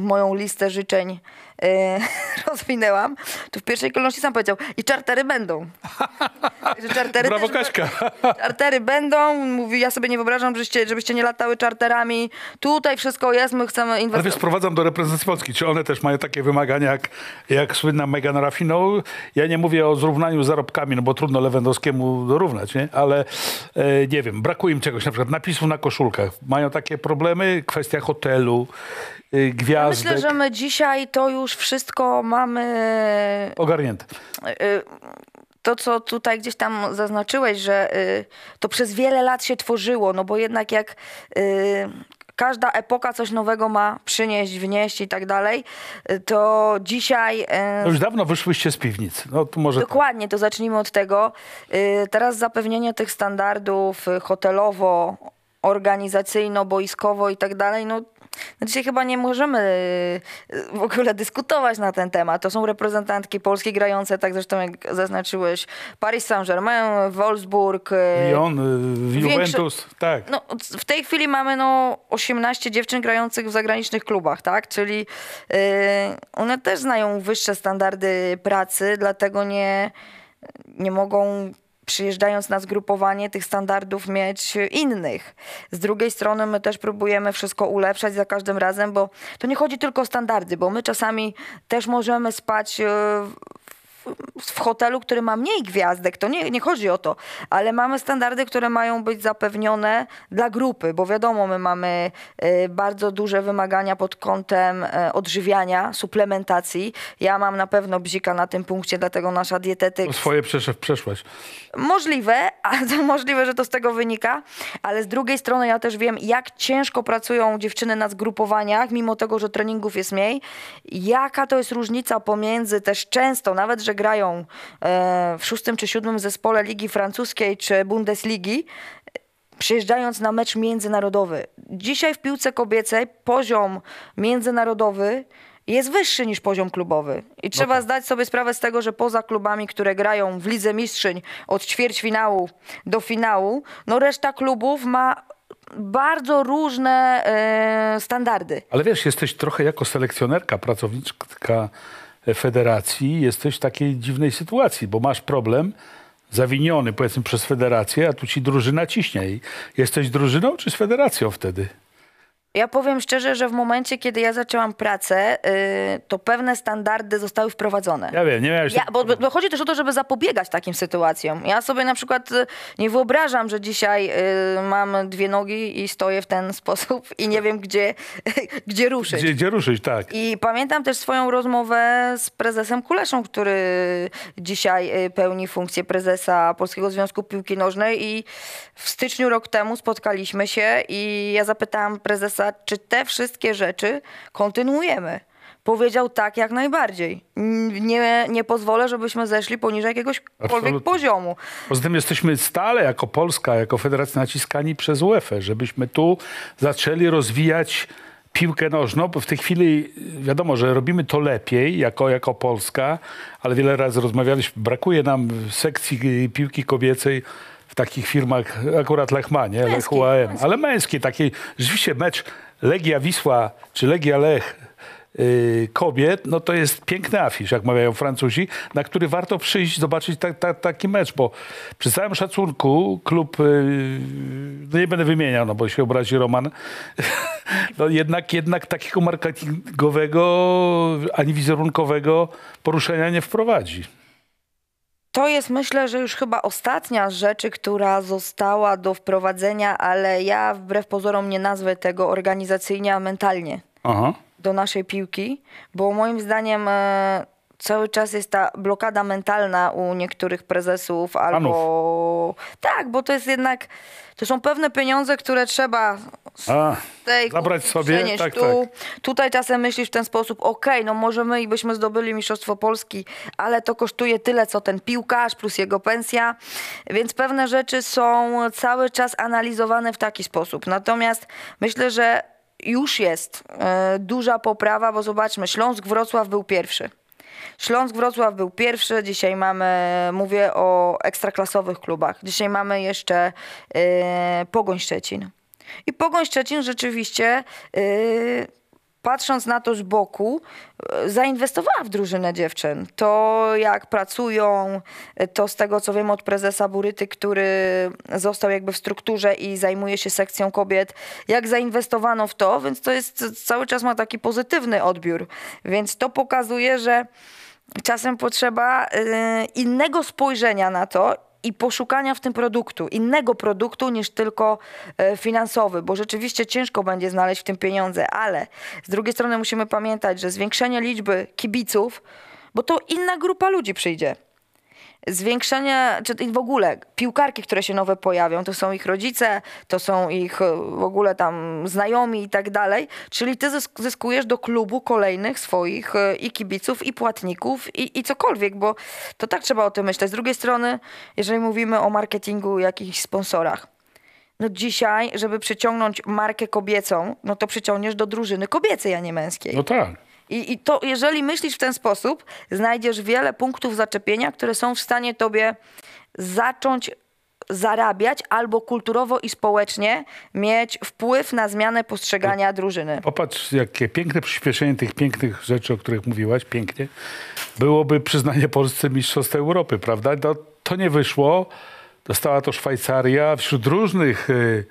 moją listę życzeń E, *laughs* rozwinęłam, to w pierwszej kolejności sam powiedział, i czartery będą. *laughs* Także czartery Brawo też, Kaśka. *laughs* Czartery będą, mówi, ja sobie nie wyobrażam, żebyście, żebyście nie latały czarterami. Tutaj wszystko jest, my chcemy inwestować. Ale wiesz, sprowadzam do reprezentacji Polski. Czy one też mają takie wymagania, jak, jak słynna Megan Raffinow? Ja nie mówię o zrównaniu z zarobkami, no bo trudno Lewandowskiemu dorównać, nie? Ale e, nie wiem, brakuje im czegoś, na przykład napisów na koszulkach. Mają takie problemy, kwestia hotelu, Y, gwiazdek. myślę, że my dzisiaj to już wszystko mamy... Y, Ogarnięte. Y, to, co tutaj gdzieś tam zaznaczyłeś, że to przez wiele lat się tworzyło, no bo jednak jak każda epoka coś nowego ma przynieść, wnieść i tak dalej, to dzisiaj... No już dawno wyszłyście z piwnicy. No, to może dokładnie, to zacznijmy od tego. Teraz zapewnienie tych standardów hotelowo, organizacyjno, boiskowo i tak dalej, no no dzisiaj chyba nie możemy y, w ogóle dyskutować na ten temat. To są reprezentantki polskie grające, tak zresztą jak zaznaczyłeś, Paris Saint-Germain, Wolfsburg. Y, Lyon, y, Juventus, tak. No, w tej chwili mamy no, 18 dziewczyn grających w zagranicznych klubach, tak? Czyli yy, one też znają wyższe standardy pracy, dlatego nie, nie mogą przyjeżdżając na zgrupowanie tych standardów mieć innych. Z drugiej strony my też próbujemy wszystko ulepszać za każdym razem, bo to nie chodzi tylko o standardy, bo my czasami też możemy spać e, w, hotelu, który ma mniej gwiazdek, to nie, nie chodzi o to, ale mamy standardy, które mają być zapewnione dla grupy, bo wiadomo, my mamy y, bardzo duże wymagania pod kątem y, odżywiania, suplementacji. Ja mam na pewno bzika na tym punkcie, dlatego nasza dietetyk... No, swoje przeszłość. przeszłaś. Możliwe, ale *laughs* możliwe, że to z tego wynika, ale z drugiej strony ja też wiem, jak ciężko pracują dziewczyny na zgrupowaniach, mimo tego, że treningów jest mniej. Jaka to jest różnica pomiędzy też często, nawet, że grają e, w szóstym czy siódmym zespole Ligi Francuskiej czy Bundesligi, przyjeżdżając na mecz międzynarodowy. Dzisiaj w piłce kobiecej poziom międzynarodowy jest wyższy niż poziom klubowy. I no trzeba okay. Tak. zdać sobie sprawę z tego, że poza klubami, które grają w Lidze Mistrzyń od ćwierćfinału do finału, no reszta klubów ma bardzo różne e, standardy. Ale wiesz, jesteś trochę jako selekcjonerka, pracowniczka federacji, jesteś w takiej dziwnej sytuacji, bo masz problem zawiniony, powiedzmy, przez federację, a tu ci drużyna ciśnie. Jesteś drużyną czy z federacją wtedy? Ja powiem szczerze, że w momencie, kiedy ja zaczęłam pracę, yy, to pewne standardy zostały wprowadzone. Ja wiem, nie miałeś... Ja, bo, bo, chodzi też o to, żeby zapobiegać takim sytuacjom. Ja sobie na przykład y, nie wyobrażam, że dzisiaj yy, mam dwie nogi i stoję w ten *laughs* sposób i nie wiem, gdzie, *laughs* gdzie ruszyć. Gdzie, gdzie ruszyć, tak. I pamiętam też swoją rozmowę z prezesem Kuleszą, który dzisiaj y, pełni funkcję prezesa Polskiego Związku Piłki Nożnej i w styczniu rok temu spotkaliśmy się i ja zapytałam prezesa, czy te wszystkie rzeczy kontynuujemy. Powiedział tak jak najbardziej. Nie, nie pozwolę, żebyśmy zeszli poniżej jakiegoś poziomu. Poza tym jesteśmy stale jako Polska, jako federacja naciskani przez UEFA, żebyśmy tu zaczęli rozwijać piłkę nożną. W tej chwili wiadomo, że robimy to lepiej jako, jako Polska, ale wiele razy rozmawialiśmy, brakuje nam sekcji piłki kobiecej w takich firmach, akurat Lechmanie, nie UAM, męski. ale męskie, taki rzeczywiście mecz Legia Wisła czy Legia Lech yy, kobiet, no to jest piękny afisz, jak mawiają Francuzi, na który warto przyjść, zobaczyć ta, ta, taki mecz, bo przy całym szacunku klub, yy, nie będę wymieniał, no bo się obrazi Roman, *laughs* no jednak, jednak takiego marketingowego ani wizerunkowego poruszenia nie wprowadzi. To jest myślę, że już chyba ostatnia z rzeczy, która została do wprowadzenia, ale ja wbrew pozorom nie nazwę tego organizacyjnie, a mentalnie Aha. do naszej piłki, bo moim zdaniem e, cały czas jest ta blokada mentalna u niektórych prezesów albo... Panów. Tak, bo to jest jednak... To są pewne pieniądze, które trzeba A, tej zabrać sobie. Tak, tu. Tak. Tutaj czasem myślisz w ten sposób, okej, okay, no może my byśmy zdobyli Mistrzostwo Polski, ale to kosztuje tyle, co ten piłkarz plus jego pensja, więc pewne rzeczy są cały czas analizowane w taki sposób. Natomiast myślę, że już jest e, duża poprawa, bo zobaczmy, Śląsk Wrocław był pierwszy. Śląsk Wrocław był pierwszy, dzisiaj mamy, mówię o ekstraklasowych klubach. Dzisiaj mamy jeszcze yy, Pogoń Szczecin. I Pogoń Szczecin rzeczywiście... Yy, patrząc na to z boku, y, zainwestowała w drużynę dziewczyn. To jak pracują, to z tego co wiem od prezesa Buryty, który został jakby w strukturze i zajmuje się sekcją kobiet, jak zainwestowano w to, więc to jest cały czas ma taki pozytywny odbiór. Więc to pokazuje, że Czasem potrzeba y, innego spojrzenia na to i poszukania w tym produktu, innego produktu niż tylko y, finansowy, bo rzeczywiście ciężko będzie znaleźć w tym pieniądze, ale z drugiej strony musimy pamiętać, że zwiększenie liczby kibiców, bo to inna grupa ludzi przyjdzie zwiększenie, czy w ogóle piłkarki, które się nowe pojawią, to są ich rodzice, to są ich e, w ogóle tam znajomi i tak dalej, czyli ty zyskujesz do klubu kolejnych swoich e, i kibiców, i płatników, i, i cokolwiek, bo to tak trzeba o tym myśleć. Z drugiej strony, jeżeli mówimy o marketingu, jakichś sponsorach, no dzisiaj, żeby przyciągnąć markę kobiecą, no to przyciągniesz do drużyny kobiecej, a nie męskiej. No tak. I, I to, jeżeli myślisz w ten sposób, znajdziesz wiele punktów zaczepienia, które są w stanie tobie zacząć zarabiać albo kulturowo i społecznie mieć wpływ na zmianę postrzegania drużyny. Popatrz, jakie piękne przyspieszenie tych pięknych rzeczy, o których mówiłaś, pięknie, byłoby przyznanie Polsce Mistrzostw Europy, prawda? To, no, to nie wyszło. Dostała to Szwajcaria wśród różnych... Yy,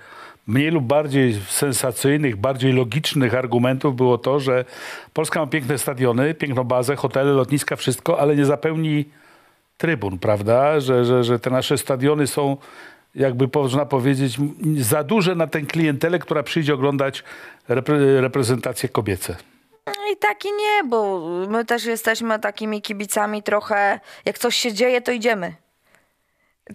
mniej lub bardziej sensacyjnych, bardziej logicznych argumentów było to, że Polska ma piękne stadiony, piękną bazę, hotele, lotniska, wszystko, ale nie zapełni trybun, prawda? Że, że, że te nasze stadiony są jakby można powiedzieć, za duże na tę klientelę, która przyjdzie oglądać repre reprezentacje kobiece. I tak i nie, bo my też jesteśmy takimi kibicami trochę, jak coś się dzieje, to idziemy.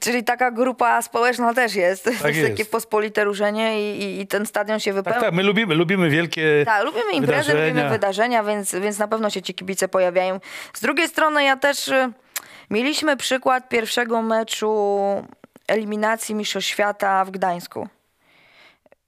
Czyli taka grupa społeczna też jest. Tak to jest, takie pospolite różenie i, i, i, ten stadion się tak, wypełnia. Tak, tak, my lubimy, lubimy wielkie Tak, lubimy imprezy, wydarzenia. lubimy wydarzenia, więc, więc na pewno się ci kibice pojawiają. Z drugiej strony ja też... Y, mieliśmy przykład pierwszego meczu eliminacji Mistrzostw Świata w Gdańsku.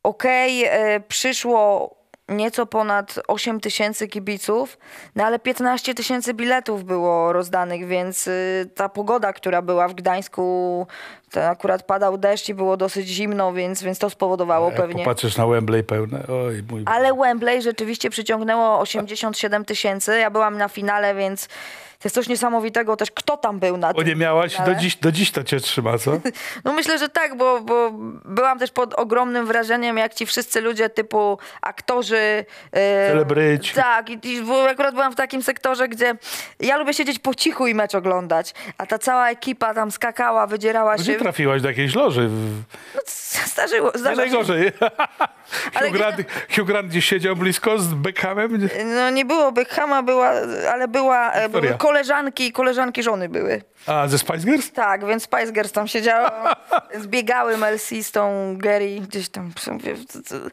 Okej, okay, przyszło nieco ponad 8 tysięcy kibiców, no ale 15 tysięcy biletów było rozdanych, więc y, ta pogoda, która była w Gdańsku, to akurat padał deszcz i było dosyć zimno, więc, więc to spowodowało Jak e, pewnie. Patrzysz na Wembley pełne. Oj, mój ale Wembley rzeczywiście przyciągnęło 87 tysięcy. Ja byłam na finale, więc to jest coś niesamowitego też, kto tam był na o, tym. nie miałaś? Do dziś, do dziś to cię trzyma, co? *laughs* no myślę, że tak, bo, bo byłam też pod ogromnym wrażeniem, jak ci wszyscy ludzie typu aktorzy... Yy, Celebryci. Tak, i, i, bo akurat byłam w takim sektorze, gdzie ja lubię siedzieć po cichu i mecz oglądać, a ta cała ekipa tam skakała, wydzierała no się. Nie trafiłaś do jakiejś loży. W... No, zdarzyło, zdarzyło nie najgorzej. *laughs* Ale Hugh, Grant, Hugh Grant gdzieś siedział blisko z Beckhamem? No nie było Beckhama, była, ale była, Historia. E, koleżanki i koleżanki żony były. A, ze Spice Girls? Tak, więc Spice Girls tam siedziało. *laughs* Zbiegały Melsi z tą Gary gdzieś tam.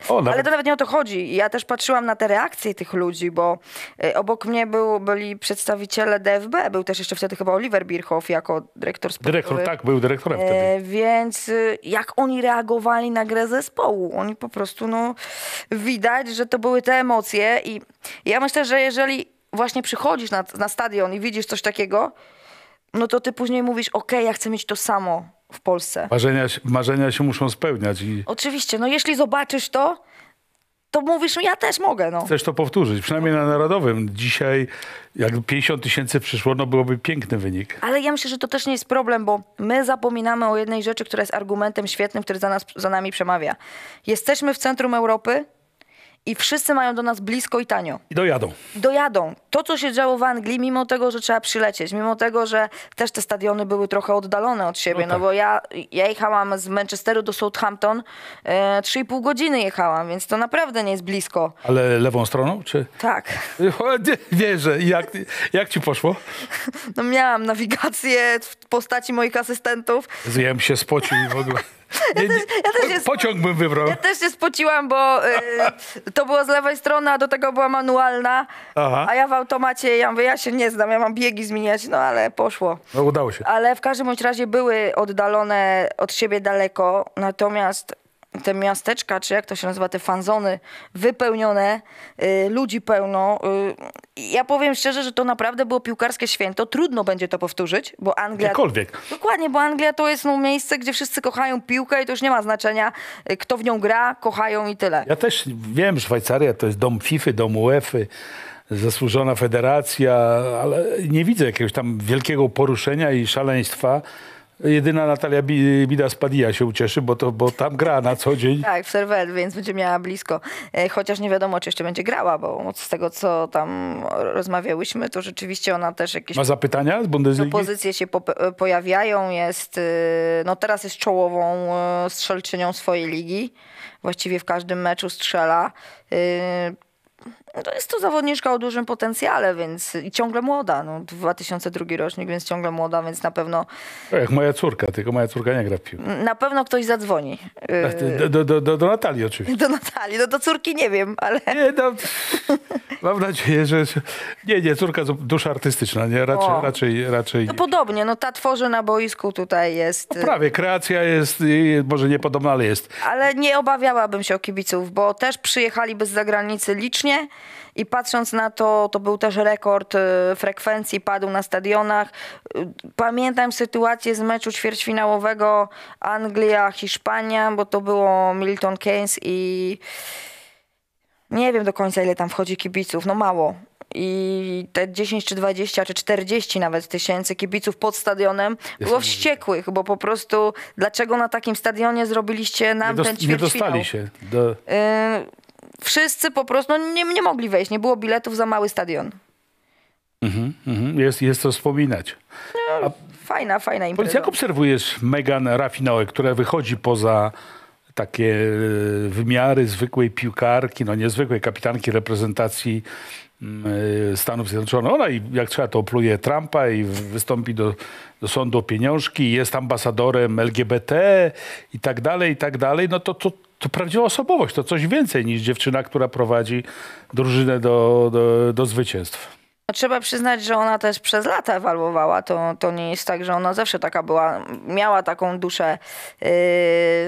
O, nawet... Ale to nawet nie o to chodzi. Ja też patrzyłam na te reakcje tych ludzi, bo e, obok mnie był, byli przedstawiciele DFB. Był też jeszcze wtedy chyba Oliver Birchow jako dyrektor sportowy. Dyrektor, tak, był dyrektorem e, wtedy. E, więc jak oni reagowali na grę zespołu? Oni po prostu, no, widać, że to były te emocje i ja myślę, że jeżeli właśnie przychodzisz na, na stadion i widzisz coś takiego, no to ty później mówisz, ok, ja chcę mieć to samo w Polsce. Marzenia, marzenia się muszą spełniać. I... Oczywiście, no jeśli zobaczysz to, to mówisz, no ja też mogę. No. Chcesz to powtórzyć, przynajmniej na Narodowym. Dzisiaj jak 50 tysięcy przyszło, no byłoby piękny wynik. Ale ja myślę, że to też nie jest problem, bo my zapominamy o jednej rzeczy, która jest argumentem świetnym, który za, nas, za nami przemawia. Jesteśmy w centrum Europy, i wszyscy mają do nas blisko i tanio. I dojadą. Dojadą. To, co się działo w Anglii, mimo tego, że trzeba przylecieć, mimo tego, że też te stadiony były trochę oddalone od siebie, no, no tak. no bo ja, ja jechałam z Manchesteru do Southampton, e, 3,5 godziny jechałam, więc to naprawdę nie jest blisko. Ale lewą stroną, czy? Tak. Wierzę. *laughs* Jak, jak ci poszło? *laughs* No miałam nawigację w postaci moich asystentów. Zjem się spocił i w ogóle. *laughs* Ja, też, ja też pociąg bym wybrał. Ja też się spociłam, bo y, to było z lewej strony, a do tego była manualna. Aha. A ja w automacie, ja mówię, ja się nie znam, ja mam biegi zmieniać, no ale poszło. No udało się. Ale w każdym razie były oddalone od siebie daleko, natomiast te miasteczka, czy jak to się nazywa, te fanzony wypełnione, y, ludzi pełno. Y, ja powiem szczerze, że to naprawdę było piłkarskie święto. Trudno będzie to powtórzyć, bo Anglia... Gdziekolwiek. Dokładnie, bo Anglia to jest no, miejsce, gdzie wszyscy kochają piłkę i to już nie ma znaczenia, y, kto w nią gra, kochają i tyle. Ja też wiem, Szwajcaria to jest dom FIFA, dom UEFA, zasłużona federacja, ale nie widzę jakiegoś tam wielkiego poruszenia i szaleństwa. Jedyna Natalia Bida-Spadija się ucieszy, bo, to, bo tam gra na co dzień. Tak, w serwer, więc będzie miała blisko. E, chociaż nie wiadomo, czy jeszcze będzie grała, bo no, z tego, co tam rozmawiałyśmy, to rzeczywiście ona też jakieś... Ma zapytania z Bundesligi? No, pozycje się po e, pojawiają, jest... E, no teraz jest czołową strzelczynią swojej ligi. Właściwie w każdym meczu strzela. No to jest to zawodniczka o dużym potencjale, więc i ciągle młoda. No, 2002 rocznik, więc ciągle młoda, więc na pewno. Jak moja córka, tylko moja córka nie gra w piłkę. Na pewno ktoś zadzwoni. E, y- do, do, do, do Natalii oczywiście. Do Natalii, no do córki nie wiem, ale. Nie, no, mam nadzieję, że. Nie, nie, córka dusza artystyczna, nie? Raczej, raczej, raczej. No podobnie, no ta tworzy na boisku tutaj jest. No, prawie, kreacja jest, może niepodobna, ale jest. Ale nie obawiałabym się o kibiców, bo też przyjechali z zagranicy licznie i patrząc na to, to był też rekord y, frekwencji, padł na stadionach. Y, pamiętam sytuację z meczu ćwierćfinałowego Anglia-Hiszpania, bo to było Milton Keynes i nie wiem do końca ile tam wchodzi kibiców, no mało i te 10 czy 20 czy 40 nawet tysięcy kibiców pod stadionem było wściekłych, bo po prostu dlaczego na takim stadionie zrobiliście nam nie ten ćwierćfinał? Nie dostali się. Do... Y wszyscy po prostu no, nie, nie mogli wejść, nie było biletów za mały stadion. Mhm, mhm. Jest, jest to wspominać. No, fajna, fajna impreza. Powiedz, jak obserwujesz Megan Rafinałek, która wychodzi poza takie e, wymiary zwykłej piłkarki, no niezwykłej kapitanki reprezentacji mm, e, Stanów Zjednoczonych. Ona i jak trzeba to opluje Trumpa i wystąpi do, do sądu o pieniążki, jest ambasadorem LGBT i tak dalej, i tak dalej. No to, to, to prawdziwa osobowość, to coś więcej niż dziewczyna, która prowadzi drużynę do, do, do zwycięstw trzeba przyznać, że ona też przez lata ewoluowała. To, to nie jest tak, że ona zawsze taka była, miała taką duszę. Yy,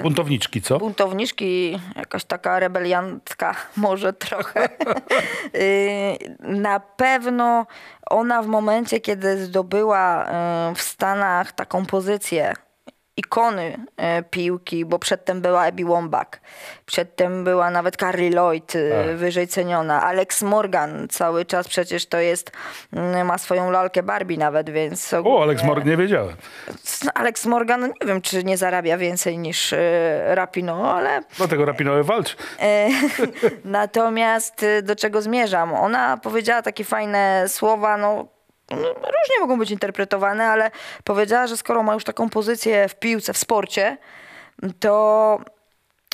buntowniczki, co? Buntowniczki, jakaś taka rebeliantka, *laughs* może trochę. *laughs* yy, na pewno ona w momencie, kiedy zdobyła yy, w Stanach taką pozycję ikony e, piłki, bo przedtem była Abby Wombak, przedtem była nawet Carly Lloyd, e, tak. wyżej ceniona, Alex Morgan cały czas przecież to jest, mm, ma swoją lalkę Barbie nawet, więc... Ogólnie... O, Alex Morgan, nie wiedziałem. Alex Morgan, no nie wiem, czy nie zarabia więcej niż e, Rapino, ale... Dlatego Rapino walczy. *laughs* Natomiast do czego zmierzam? Ona powiedziała takie fajne słowa, no no, różnie mogą być interpretowane, ale powiedziała, że skoro ma już taką pozycję w piłce, w sporcie, to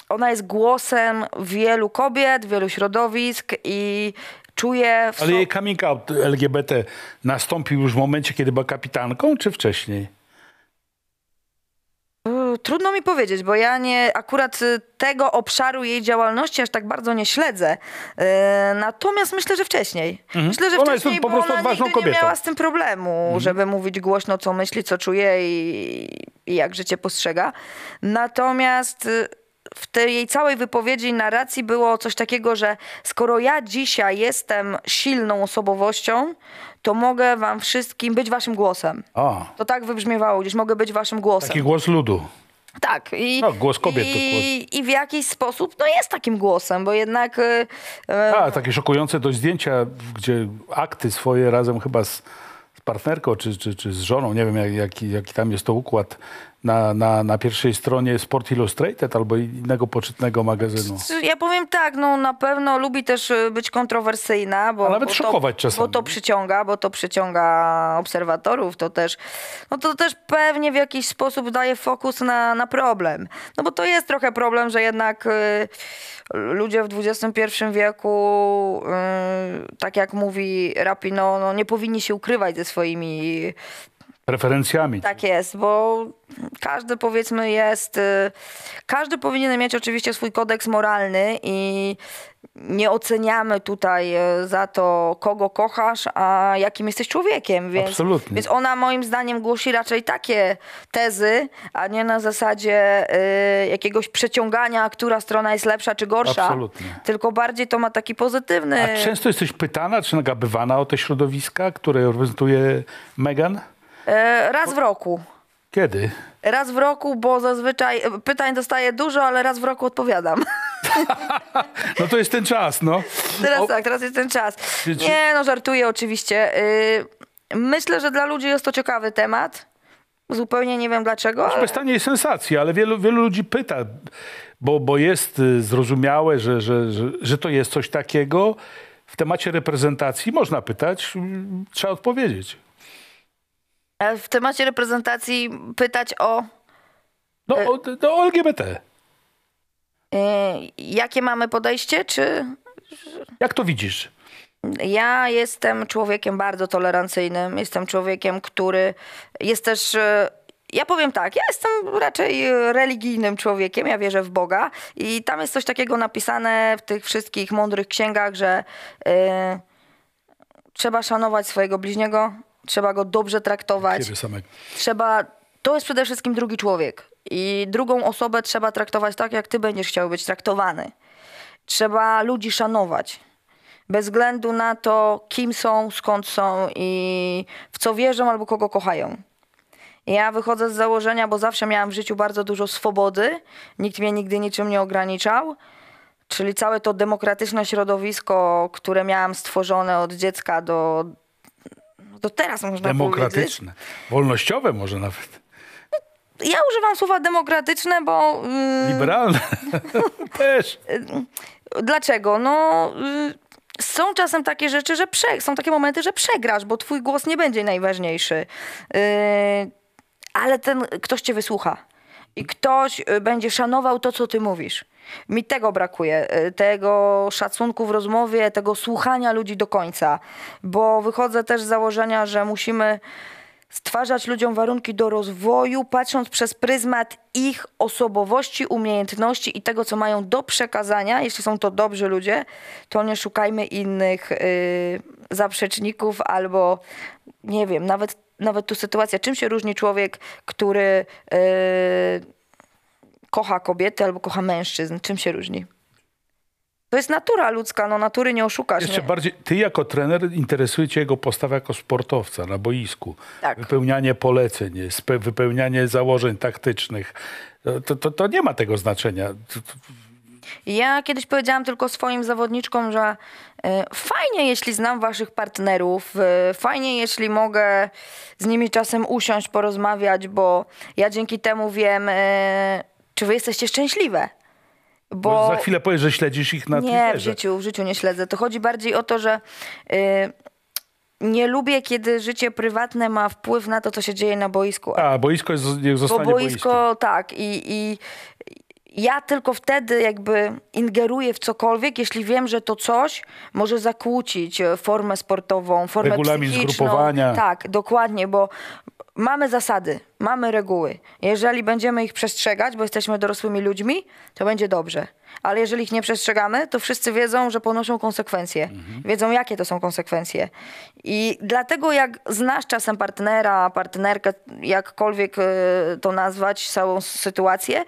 ona jest głosem wielu kobiet, wielu środowisk i czuje... W... Ale jej coming out LGBT nastąpił już w momencie, kiedy była kapitanką, czy wcześniej? trudno mi powiedzieć, bo ja nie akurat y, tego obszaru jej działalności aż tak bardzo nie śledzę. Y, natomiast myślę, że wcześniej. Mhm. Myślę, że ona wcześniej, jest po prostu ona odważną nigdy kobietą. nie miała z tym problemu, mhm. żeby mówić głośno, co myśli, co czuje i, i jak życie postrzega. Natomiast y, w tej jej całej wypowiedzi i narracji było coś takiego, że skoro ja dzisiaj jestem silną osobowością, to mogę wam wszystkim być waszym głosem. O. To tak wybrzmiewało gdzieś, mogę być waszym głosem. Taki głos ludu. Tak. I, no, głos kobiet i, I w jakiś sposób no, jest takim głosem, bo jednak... Yy, A, takie szokujące do zdjęcia, gdzie akty swoje razem chyba z partnerką czy, czy, czy z żoną, nie wiem jaki, jaki tam jest to układ, na, na, na pierwszej stronie Sport Illustrated albo innego poczytnego magazynu. Ja powiem tak, no na pewno lubi też y, być kontrowersyjna, bo, A nawet bo szokować to, czasami. Bo to przyciąga, bo to przyciąga obserwatorów, to też, no to też pewnie w jakiś sposób daje fokus na, na problem. No bo to jest trochę problem, że jednak y, ludzie w XXI wieku, y, tak jak mówi Rapino, no nie powinni się ukrywać ze swoimi preferencjami. Tak jest, bo każdy powiedzmy jest, y, każdy powinien mieć oczywiście swój kodeks moralny i nie oceniamy tutaj y, za to, kogo kochasz, a jakim jesteś człowiekiem. Więc, Absolutnie. Więc ona moim zdaniem głosi raczej takie tezy, a nie na zasadzie y, jakiegoś przeciągania, która strona jest lepsza czy gorsza. Absolutnie. Tylko bardziej to ma taki pozytywny... A często jesteś pytana czy nagabywana o te środowiska, które reprezentuje Megan? E, raz w roku. Kiedy? Raz w roku, bo zazwyczaj e, pytań dostaję dużo, ale raz w roku odpowiadam. *laughs* no to jest ten czas, no. Teraz o... tak, teraz jest ten czas. Nie, no żartuję oczywiście. Y, myślę, że dla ludzi jest to ciekawy temat. Zupełnie nie wiem dlaczego. Ale... Pytanie jest sensacja, ale wielu, wielu ludzi pyta, bo, bo jest y, zrozumiałe, że, że, że, że to jest coś takiego. W temacie reprezentacji można pytać, y, trzeba odpowiedzieć. E, w temacie reprezentacji pytać o. No, e, o, o LGBT. E, jakie mamy podejście, czy. Jak to widzisz? Ja jestem człowiekiem bardzo tolerancyjnym. Jestem człowiekiem, który jest też. Ja powiem tak, ja jestem raczej religijnym człowiekiem, ja wierzę w Boga i tam jest coś takiego napisane w tych wszystkich mądrych księgach, że yy, trzeba szanować swojego bliźniego, trzeba go dobrze traktować. Trzeba, to jest przede wszystkim drugi człowiek. I drugą osobę trzeba traktować tak, jak ty będziesz chciał być traktowany. Trzeba ludzi szanować. Bez względu na to, kim są, skąd są i w co wierzą albo kogo kochają. Ja wychodzę z założenia, bo zawsze miałam w życiu bardzo dużo swobody, nikt mnie nigdy niczym nie ograniczał, czyli całe to demokratyczne środowisko, które miałam stworzone od dziecka do to teraz można Demokratyczne. Powiedzieć. Wolnościowe może nawet. Ja używam słowa demokratyczne, bo... Yy, Liberalne *laughs* też. Y, dlaczego? No... Yy, są czasem takie rzeczy, że prze, są takie momenty, że przegrasz, bo twój głos nie będzie najważniejszy. Yy, ale ten ktoś cię wysłucha i ktoś y, będzie szanował to, co ty mówisz. Mi tego brakuje, y, tego szacunku w rozmowie, tego słuchania ludzi do końca, bo wychodzę też z założenia, że musimy stwarzać ludziom warunki do rozwoju, patrząc przez pryzmat ich osobowości, umiejętności i tego, co mają do przekazania. Jeśli są to dobrzy ludzie, to nie szukajmy innych y, zaprzeczników albo nie wiem, nawet, nawet tu sytuacja, czym się różni człowiek, który. Y, kocha kobiety albo kocha mężczyzn? Czym się różni? To jest natura ludzka, no natury nie oszukasz. Jeszcze nie? bardziej, ty jako trener interesuje cię jego postawa jako sportowca na boisku. Tak. Wypełnianie poleceń, wypełnianie założeń taktycznych. To, to, to nie ma tego znaczenia. Ja kiedyś powiedziałam tylko swoim zawodniczkom, że y, fajnie, jeśli znam waszych partnerów, y, fajnie, jeśli mogę z nimi czasem usiąść, porozmawiać, bo ja dzięki temu wiem, y, czy wy jesteście szczęśliwe. Bo, za chwilę powiesz, że śledzisz ich na nie, Twitterze. Nie, w życiu, w życiu nie śledzę. To chodzi bardziej o to, że y, nie lubię, kiedy życie prywatne ma wpływ na to, co się dzieje na boisku. A, boisko jest, niech zostanie Bo boisko, boiskiem. tak. I, i ja tylko wtedy jakby ingeruję w cokolwiek, jeśli wiem, że to coś może zakłócić e, formę sportową, formę Regulamin psychiczną. Zgrupowania. Tak, dokładnie, bo mamy zasady, mamy reguły. Jeżeli będziemy ich przestrzegać, bo jesteśmy dorosłymi ludźmi, to będzie dobrze. Ale jeżeli ich nie przestrzegamy, to wszyscy wiedzą, że ponoszą konsekwencje. Mhm. Wiedzą, jakie to są konsekwencje. I dlatego, jak znasz czasem partnera, partnerkę, jakkolwiek e, to nazwać, całą sytuację,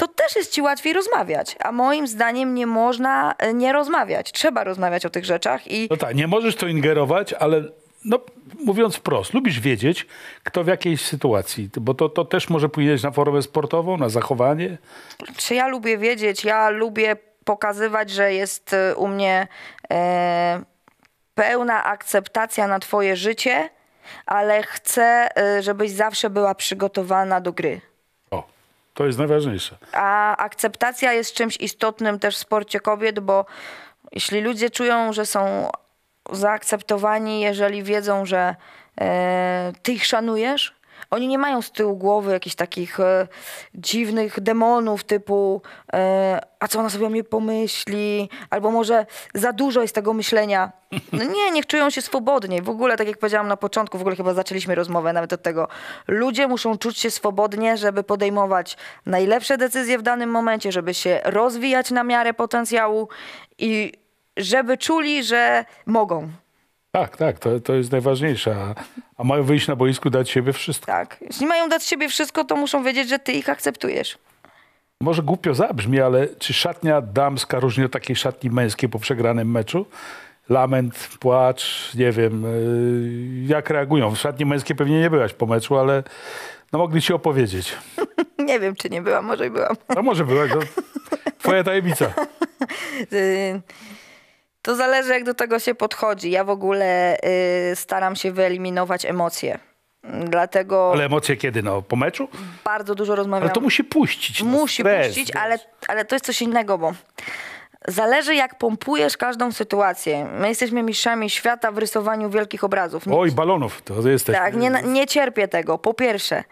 to też jest ci łatwiej rozmawiać. A moim zdaniem nie można e, nie rozmawiać. Trzeba rozmawiać o tych rzeczach i. No tak, nie możesz to ingerować, ale no, mówiąc wprost, lubisz wiedzieć, kto w jakiej sytuacji, bo to, to też może pójść na formę sportową, na zachowanie. Czy ja lubię wiedzieć, ja lubię pokazywać, że jest e, u mnie e, pełna akceptacja na twoje życie, ale chcę, e, żebyś zawsze była przygotowana do gry. To jest najważniejsze. A akceptacja jest czymś istotnym też w sporcie kobiet, bo jeśli ludzie czują, że są zaakceptowani, jeżeli wiedzą, że e, ty ich szanujesz, oni nie mają z tyłu głowy jakichś takich e, dziwnych demonów typu e, a co ona sobie o mnie pomyśli, albo może za dużo jest tego myślenia. No nie, niech czują się swobodnie. W ogóle, tak jak powiedziałam na początku, w ogóle chyba zaczęliśmy rozmowę nawet od tego. Ludzie muszą czuć się swobodnie, żeby podejmować najlepsze decyzje w danym momencie, żeby się rozwijać na miarę potencjału i żeby czuli, że mogą. Tak, tak, to, to jest najważniejsze. A, mają wyjść na boisku, dać siebie wszystko. Tak. Jeśli mają dać siebie wszystko, to muszą wiedzieć, że ty ich akceptujesz. Może głupio zabrzmi, ale czy szatnia damska różni od takiej szatni męskiej po przegranym meczu? Lament, płacz, nie wiem, y, jak reagują. W szatni męskiej pewnie nie byłaś po meczu, ale no mogli ci opowiedzieć. *laughs* nie wiem, czy nie byłam, może i byłam. A no, może byłaś, to no. *laughs* twoja tajemnica. Y, to zależy, jak do tego się podchodzi. Ja w ogóle y, staram się wyeliminować emocje. Dlatego. Ale emocje kiedy? No, po meczu? Bardzo dużo rozmawiam. Ale to musi puścić. No, musi stres, puścić, ale, ale to jest coś innego, bo zależy jak pompujesz każdą sytuację. My jesteśmy mistrzami świata w rysowaniu wielkich obrazów. Nie... Oj, balonów, to jesteś. Tak, nie, nie cierpię tego. Po pierwsze,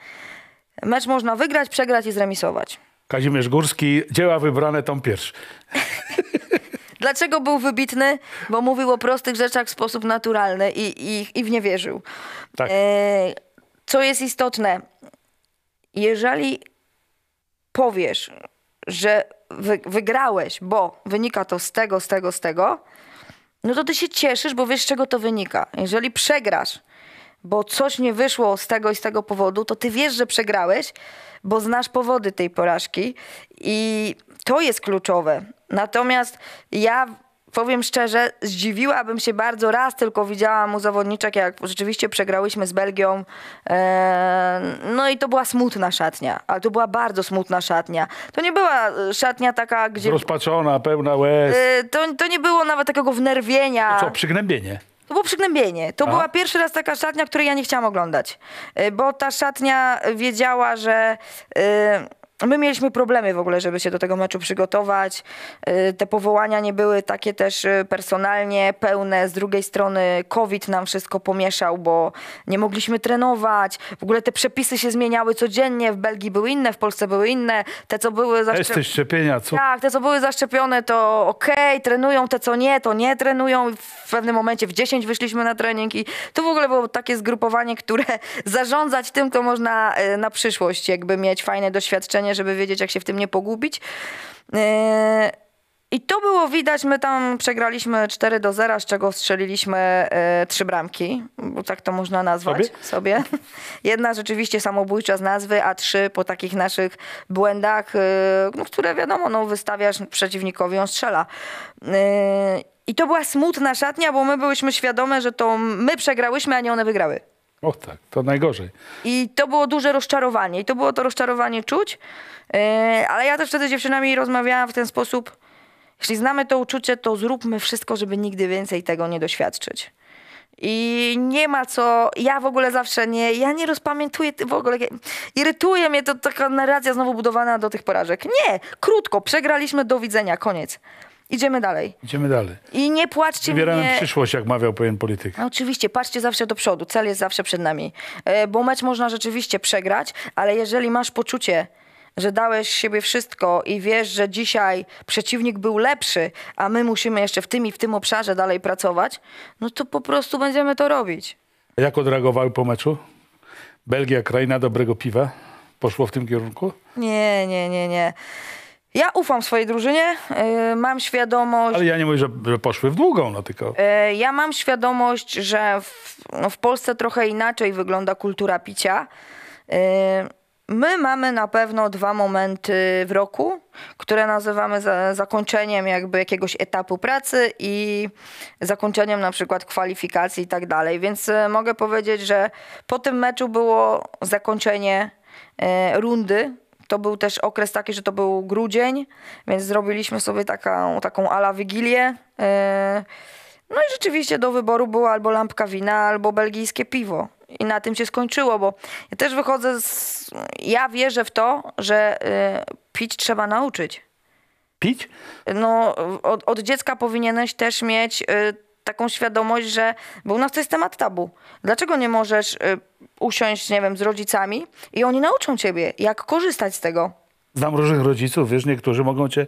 mecz można wygrać, przegrać i zremisować. Kazimierz Górski, dzieła wybrane, tom pierwszy. *laughs* Dlaczego był wybitny? Bo mówił o prostych rzeczach w sposób naturalny i, i, i w nie wierzył. Tak. E, co jest istotne, jeżeli powiesz, że wy, wygrałeś, bo wynika to z tego, z tego, z tego, no to ty się cieszysz, bo wiesz, z czego to wynika. Jeżeli przegrasz, bo coś nie wyszło z tego i z tego powodu, to ty wiesz, że przegrałeś, bo znasz powody tej porażki i to jest kluczowe. Natomiast ja powiem szczerze, zdziwiłabym się bardzo. Raz tylko widziałam u zawodniczek, jak rzeczywiście przegrałyśmy z Belgią. E, no i to była smutna szatnia, ale to była bardzo smutna szatnia. To nie była e, szatnia taka, gdzie... Rozpaczona, pełna łez. E, to, to nie było nawet takiego wnerwienia. To co, przygnębienie? To było przygnębienie. To Aha. była pierwszy raz taka szatnia, której ja nie chciałam oglądać. Bo ta szatnia wiedziała, że My mieliśmy problemy w ogóle, żeby się do tego meczu przygotować. Y, te powołania nie były takie też y, personalnie pełne. Z drugiej strony COVID nam wszystko pomieszał, bo nie mogliśmy trenować. W ogóle te przepisy się zmieniały codziennie. W Belgii były inne, w Polsce były inne. Te, co były zaszczepione... szczepienia, co? Tak, te, co były zaszczepione, to okej, okay, trenują. Te, co nie, to nie trenują. W pewnym momencie w 10 wyszliśmy na trening i to w ogóle było takie zgrupowanie, które *laughs* zarządzać tym, to można y, na przyszłość jakby mieć fajne doświadczenie stanie, żeby wiedzieć, jak się w tym nie pogubić. Yy, I to było widać, my tam przegraliśmy 4 do 0, z czego strzeliliśmy yy, trzy bramki, bo tak to można nazwać sobie? sobie. *laughs* Jedna rzeczywiście samobójcza z nazwy, a trzy po takich naszych błędach, yy, no, które wiadomo, no, wystawiasz przeciwnikowi, on strzela. I to była smutna szatnia, bo my byłyśmy świadome, że to my przegrałyśmy, a nie one wygrały. O tak, to najgorzej. I to było duże rozczarowanie. I to było to rozczarowanie czuć. Yy, ale ja też wtedy z dziewczynami rozmawiałam w ten sposób. Jeśli znamy to uczucie, to zróbmy wszystko, żeby nigdy więcej tego nie doświadczyć. I nie ma co, ja w ogóle zawsze nie, ja nie rozpamiętuję w ogóle, irytuje mnie to taka narracja znowu budowana do tych porażek. Nie, krótko, przegraliśmy, do widzenia, koniec. Idziemy dalej. Idziemy dalej. I nie płaczcie Wybieramy mnie... przyszłość, jak mawiał pewien polityk. No, oczywiście, patrzcie zawsze do przodu. Cel jest zawsze przed nami. E, bo mecz można rzeczywiście przegrać, ale jeżeli masz poczucie, że dałeś siebie wszystko i wiesz, że dzisiaj przeciwnik był lepszy, a my musimy jeszcze w tym i w tym obszarze dalej pracować, no to po prostu będziemy to robić. jak odreagowały po meczu? Belgia, kraina dobrego piwa? Poszło w tym kierunku? Nie, nie, nie, nie. Ja ufam swojej drużynie, yy, mam świadomość... Ale ja nie mówię, że, że poszły w długą, no tylko... Yy, ja mam świadomość, że w, no, w, Polsce trochę inaczej wygląda kultura picia. Yy, my mamy na pewno dwa momenty w roku, które nazywamy za, zakończeniem jakby jakiegoś etapu pracy i zakończeniem na przykład kwalifikacji i tak dalej. Więc y, mogę powiedzieć, że po tym meczu było zakończenie y, rundy to był też okres taki, że to był grudzień, więc zrobiliśmy sobie taką, taką ala wigilię. Yy, no i rzeczywiście do wyboru była albo lampka wina, albo belgijskie piwo. I na tym się skończyło, bo ja też wychodzę z... Ja wierzę w to, że yy, pić trzeba nauczyć pić? No, od, od, dziecka powinieneś też mieć yy, taką świadomość, że bo u nas to jest temat tabu. Dlaczego nie możesz y, usiąść, nie wiem, z rodzicami i oni nauczą ciebie, jak korzystać z tego? Znam różnych rodziców, wiesz, niektórzy mogą cię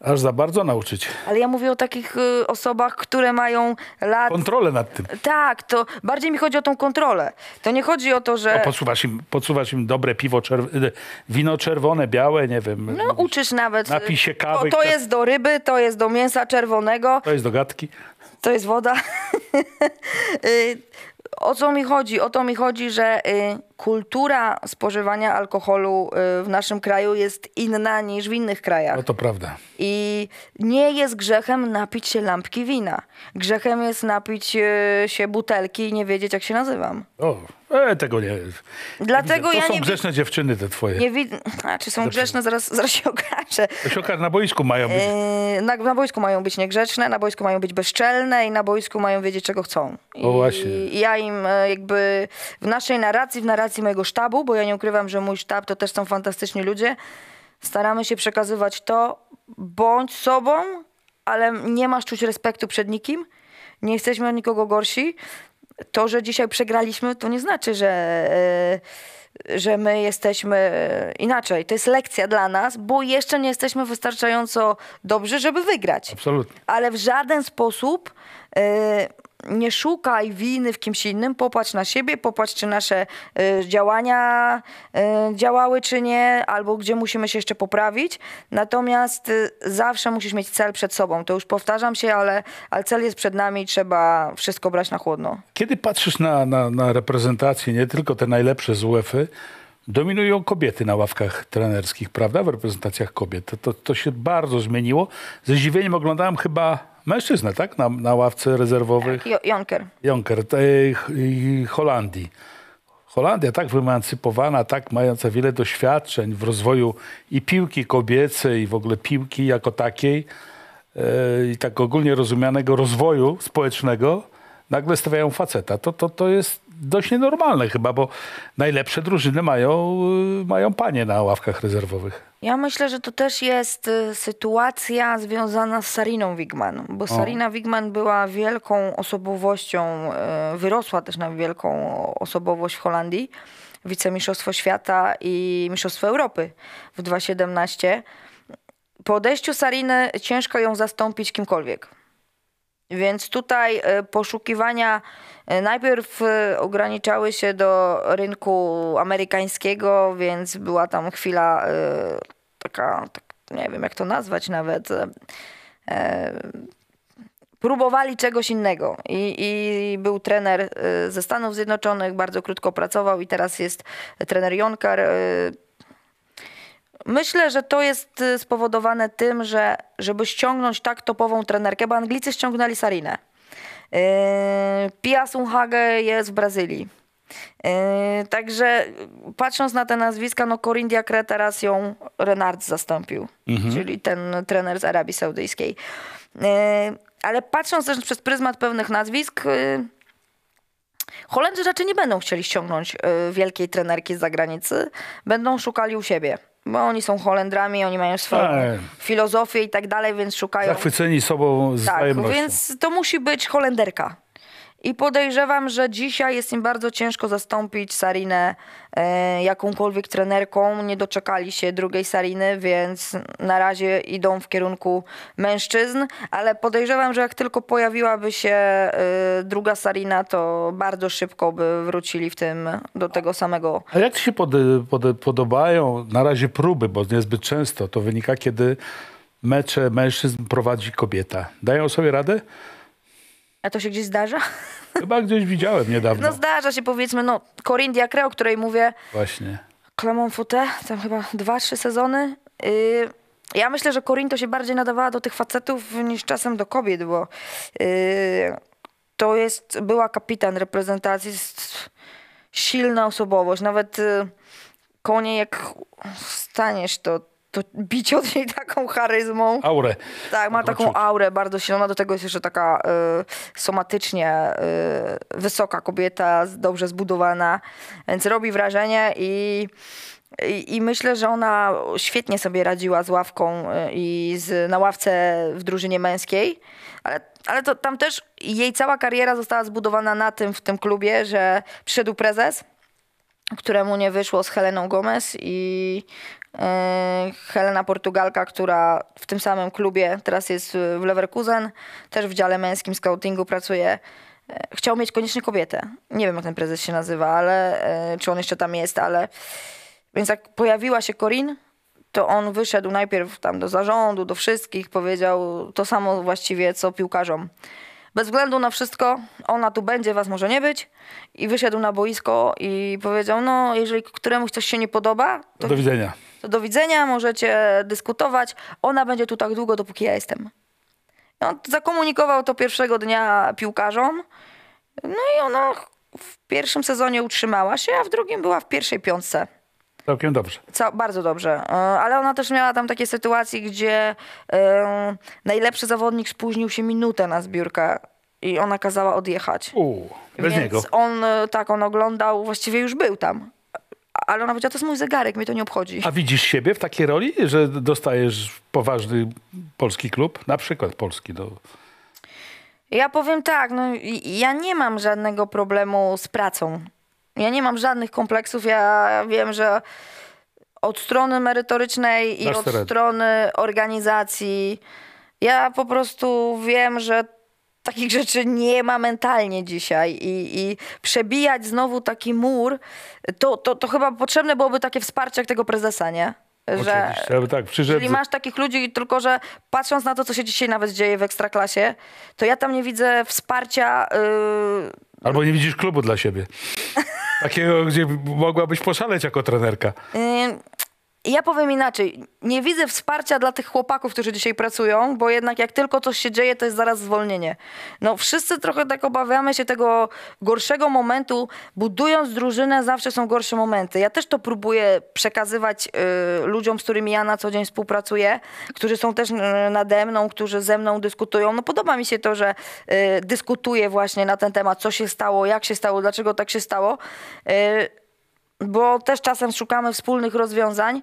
aż za bardzo nauczyć. Ale ja mówię o takich y, osobach, które mają lat... Kontrolę nad tym. Tak, to bardziej mi chodzi o tą kontrolę. To nie chodzi o to, że... No, podsuwasz, im, podsuwasz im dobre piwo, czerw... Y, wino czerwone, białe, nie wiem. No uczysz nawet. Napij się y, kawy. To, to jest do ryby, to jest do mięsa czerwonego. To jest do gadki to jest woda. *laughs* Y, o co mi chodzi? O to mi chodzi, że y, kultura spożywania alkoholu y, w naszym kraju jest inna niż w innych krajach. No to prawda. I nie jest grzechem napić się lampki wina. Grzechem jest napić y, się butelki i nie wiedzieć, jak się nazywam. O, e, tego nie. Dlatego nie to ja są nie grzeczne wi- dziewczyny te twoje. Nie widzę. A czy są Zaczyna. grzeczne? Zaraz, zaraz się okaże. na boisku mają być. Y, na, na boisku mają być niegrzeczne, na boisku mają być bezczelne i na boisku mają wiedzieć, czego chcą. I, o właśnie. I ja im e, jakby w naszej narracji, w narracji mojego sztabu, bo ja nie ukrywam, że mój sztab to też są fantastyczni ludzie, staramy się przekazywać to, bądź sobą, ale nie masz czuć respektu przed nikim, nie jesteśmy od nikogo gorsi. To, że dzisiaj przegraliśmy, to nie znaczy, że, e, że my jesteśmy inaczej. To jest lekcja dla nas, bo jeszcze nie jesteśmy wystarczająco dobrzy, żeby wygrać. Absolutnie. Ale w żaden sposób e, nie szukaj winy w kimś innym, popatrz na siebie, popatrz czy nasze y, działania y, działały czy nie, albo gdzie musimy się jeszcze poprawić. Natomiast y, zawsze musisz mieć cel przed sobą. To już powtarzam się, ale, ale cel jest przed nami i trzeba wszystko brać na chłodno. Kiedy patrzysz na, na, na reprezentację, nie tylko te najlepsze z UEFA, Dominują kobiety na ławkach trenerskich, prawda? W reprezentacjach kobiet. To, to, to się bardzo zmieniło. Ze zdziwieniem oglądałem chyba Mężczyznę, tak? Na, na ławce rezerwowej. Tak, Jonker. Jonker, tej Holandii. Holandia tak wyemancypowana, tak mająca wiele doświadczeń w rozwoju i piłki kobiecej, i w ogóle piłki jako takiej, e, i tak ogólnie rozumianego rozwoju społecznego, nagle stawiają faceta. To, to, to jest dość nienormalne chyba, bo najlepsze drużyny mają, y, mają panie na ławkach rezerwowych. Ja myślę, że to też jest y, sytuacja związana z Sariną Wigman, bo Sarina Wigman była wielką osobowością, y, wyrosła też na wielką osobowość w Holandii, wicemistrzostwo świata i mistrzostwo Europy w 2017. Po odejściu Sariny ciężko ją zastąpić kimkolwiek więc tutaj e, poszukiwania e, najpierw e, ograniczały się do rynku amerykańskiego, więc była tam chwila taka, tak, nie wiem jak to nazwać nawet, próbowali czegoś innego. I, I, był trener ze Stanów Zjednoczonych, bardzo krótko pracował i teraz jest trener Jonkar. Myślę, że to jest y, spowodowane tym, że żeby ściągnąć tak topową trenerkę, bo Anglicy ściągnęli Sarinę. Yy, Pia Sunhage jest w Brazylii. Yy, także patrząc na te nazwiska, no Corinne Diacre teraz ją Renard zastąpił, mhm. czyli ten trener z Arabii Saudyjskiej. Yy, ale patrząc też przez pryzmat pewnych nazwisk, y, Holendrzy raczej nie będą chcieli ściągnąć y, wielkiej trenerki z zagranicy, będą szukali u siebie bo oni są Holendrami, oni mają swoją tak. filozofię i tak dalej, więc szukają. Zachwyceni sobą z Tak, więc to musi być Holenderka. I podejrzewam, że dzisiaj jest im bardzo ciężko zastąpić Sarinę e, jakąkolwiek trenerką. Nie doczekali się drugiej Sariny, więc na razie idą w kierunku mężczyzn, ale podejrzewam, że jak tylko pojawiłaby się e, druga Sarina, to bardzo szybko by wrócili w tym do tego samego. A jak ci się pod, pod, podobają na razie próby, bo niezbyt często to wynika, kiedy mecze mężczyzn prowadzi kobieta. Dają sobie radę? A to się gdzieś zdarza? *laughs* Chyba gdzieś widziałem niedawno. No zdarza się powiedzmy, no Corinthia Creu, o której mówię. Właśnie. Clermont Fote, tam chyba dwa, trzy sezony. Y, ja myślę, że to się bardziej nadawała do tych facetów niż czasem do kobiet, bo y, to jest, była kapitan reprezentacji, silna osobowość. Nawet y, konie jak staniesz, to to bić od niej taką charyzmą. Aurę. Tak, ma taką czuć. aurę bardzo silną. Do tego jest jeszcze taka y, somatycznie y, wysoka kobieta, dobrze zbudowana, więc robi wrażenie i, i, i, myślę, że ona świetnie sobie radziła z ławką y, i z, na ławce w drużynie męskiej, ale ale to tam też jej cała kariera została zbudowana na tym w tym klubie, że przyszedł prezes, któremu nie wyszło z Heleną Gomez i Yy, Helena Portugalka, która w tym samym klubie teraz jest w Leverkusen, też w dziale męskim scoutingu pracuje. Yy, chciał mieć koniecznie kobietę. Nie wiem, jak ten prezes się nazywa, ale yy, czy on jeszcze tam jest, ale. Więc jak pojawiła się Corin, to on wyszedł najpierw tam do zarządu, do wszystkich, powiedział to samo właściwie co piłkarzom. Bez względu na wszystko, ona tu będzie, was może nie być. I wyszedł na boisko i powiedział: No, jeżeli któremuś coś się nie podoba, to. Do widzenia to do widzenia, możecie dyskutować, ona będzie tu tak długo, dopóki ja jestem. On zakomunikował to pierwszego dnia piłkarzom, no i ona w pierwszym sezonie utrzymała się, a w drugim była w pierwszej piątce. Całkiem dobrze. Ca- bardzo dobrze. E, ale ona też miała tam takie sytuacje, gdzie yy, najlepszy zawodnik spóźnił się minutę na zbiórkę i ona kazała odjechać. Uuu, bez Więc niego. on, e, tak, on oglądał, właściwie już był tam. Ale ona powiedziała, to jest mój zegarek, mnie to nie obchodzi. A widzisz siebie w takiej roli, że dostajesz poważny polski klub, na przykład polski do... No. Ja powiem tak, no, ja nie mam żadnego problemu z pracą. Ja nie mam żadnych kompleksów. Ja wiem, że od strony merytorycznej i od strony organizacji. Ja po prostu wiem, że takich rzeczy nie ma mentalnie dzisiaj i, i przebijać znowu taki mur, to, to, to chyba potrzebne byłoby takie wsparcie jak tego prezesa, nie? Że, Oczywiście, tak, Czyli masz takich ludzi, tylko że patrząc na to, co się dzisiaj nawet dzieje w Ekstraklasie, to ja tam nie widzę wsparcia... Yy... Albo nie widzisz klubu dla siebie. *laughs* Takiego, gdzie mogłabyś poszaleć jako trenerka. Yy, ja powiem inaczej, nie widzę wsparcia dla tych chłopaków, którzy dzisiaj pracują, bo jednak jak tylko coś się dzieje, to jest zaraz zwolnienie. No wszyscy trochę tak obawiamy się tego gorszego momentu, budując drużynę zawsze są gorsze momenty. Ja też to próbuję przekazywać y, ludziom, z którymi ja na co dzień współpracuję, którzy są też y, nade mną, którzy ze mną dyskutują. No podoba mi się to, że y, dyskutuję właśnie na ten temat, co się stało, jak się stało, dlaczego tak się stało. Y, bo też czasem szukamy wspólnych rozwiązań,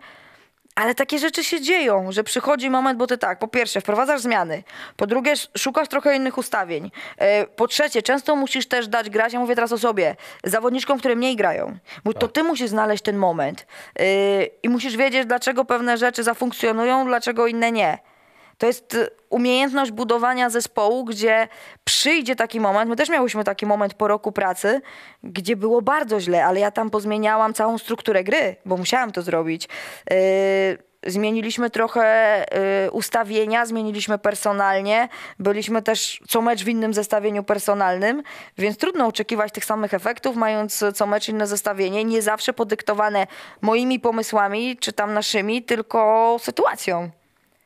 ale takie rzeczy się dzieją, że przychodzi moment, bo ty tak, po pierwsze wprowadzasz zmiany, po drugie szukasz trochę innych ustawień, e, po trzecie często musisz też dać grać, ja mówię teraz o sobie, zawodniczkom, które mniej grają, bo to tak. ty musisz znaleźć ten moment e, i musisz wiedzieć, dlaczego pewne rzeczy zafunkcjonują, dlaczego inne nie. To jest y, umiejętność budowania zespołu, gdzie przyjdzie taki moment, my też miałyśmy taki moment po roku pracy, gdzie było bardzo źle, ale ja tam pozmieniałam całą strukturę gry, bo musiałam to zrobić. Y, zmieniliśmy trochę y, ustawienia, zmieniliśmy personalnie, byliśmy też co mecz w innym zestawieniu personalnym, więc trudno oczekiwać tych samych efektów, mając co mecz inne zestawienie, nie zawsze podyktowane moimi pomysłami czy tam naszymi, tylko sytuacją.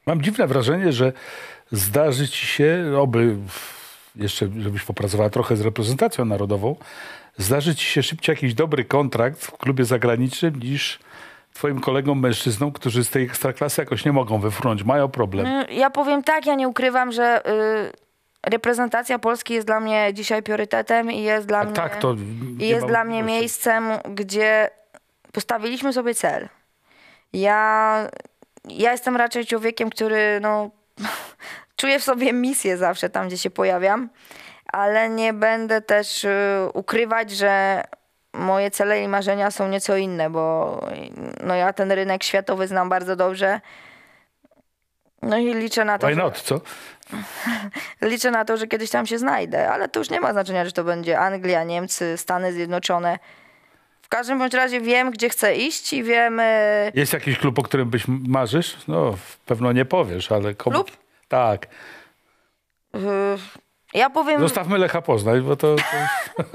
Mam dziwne wrażenie, że zdarzy ci się, oby jeszcze żebyś popracowała trochę z reprezentacją narodową, zdarzy ci się szybciej jakiś dobry kontrakt w klubie zagranicznym niż twoim kolegom mężczyznom, którzy z tej ekstraklasy jakoś nie mogą wyfrunąć, mają problem. No, ja powiem tak, ja nie ukrywam, że y, reprezentacja Polski jest dla mnie dzisiaj priorytetem i jest dla A mnie, tak, to jest dla mnie miejscem, gdzie postawiliśmy sobie cel. Ja ja jestem raczej człowiekiem, który no, *laughs* czuję w sobie misję zawsze tam, gdzie się pojawiam, ale nie będę też y, ukrywać, że moje cele i marzenia są nieco inne, bo no, ja ten rynek światowy znam bardzo dobrze. No i liczę na to. Why not, że... co? *laughs* liczę na to, że kiedyś tam się znajdę, ale to już nie ma znaczenia, czy to będzie Anglia, Niemcy, Stany Zjednoczone każdym bądź razie wiem, gdzie chcę iść i wiem... E, Jest jakiś klub, o którym byś marzysz? No, pewno nie powiesz, ale... Klub? Tak. Ja powiem... Zostawmy Lecha Poznań, bo to... to...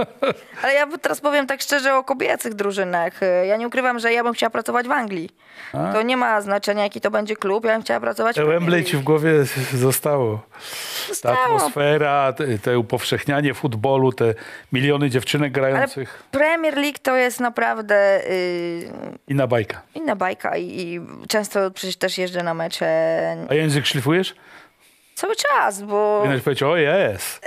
*laughs* Ale ja teraz powiem tak szczerze o kobiecych drużynach. Ja nie ukrywam, że ja bym chciała pracować w Anglii. A? To nie ma znaczenia, jaki to będzie klub. Ja bym chciała pracować w Wembley ci w głowie zostało. zostało. Ta atmosfera, te, upowszechnianie futbolu, te miliony dziewczynek grających. Ale Premier League to jest naprawdę... Yy... Inna bajka. Inna bajka i, i często przecież też jeżdżę na mecze. A język szlifujesz? Cały czas, bo... inaczej powiedzieć, o jest.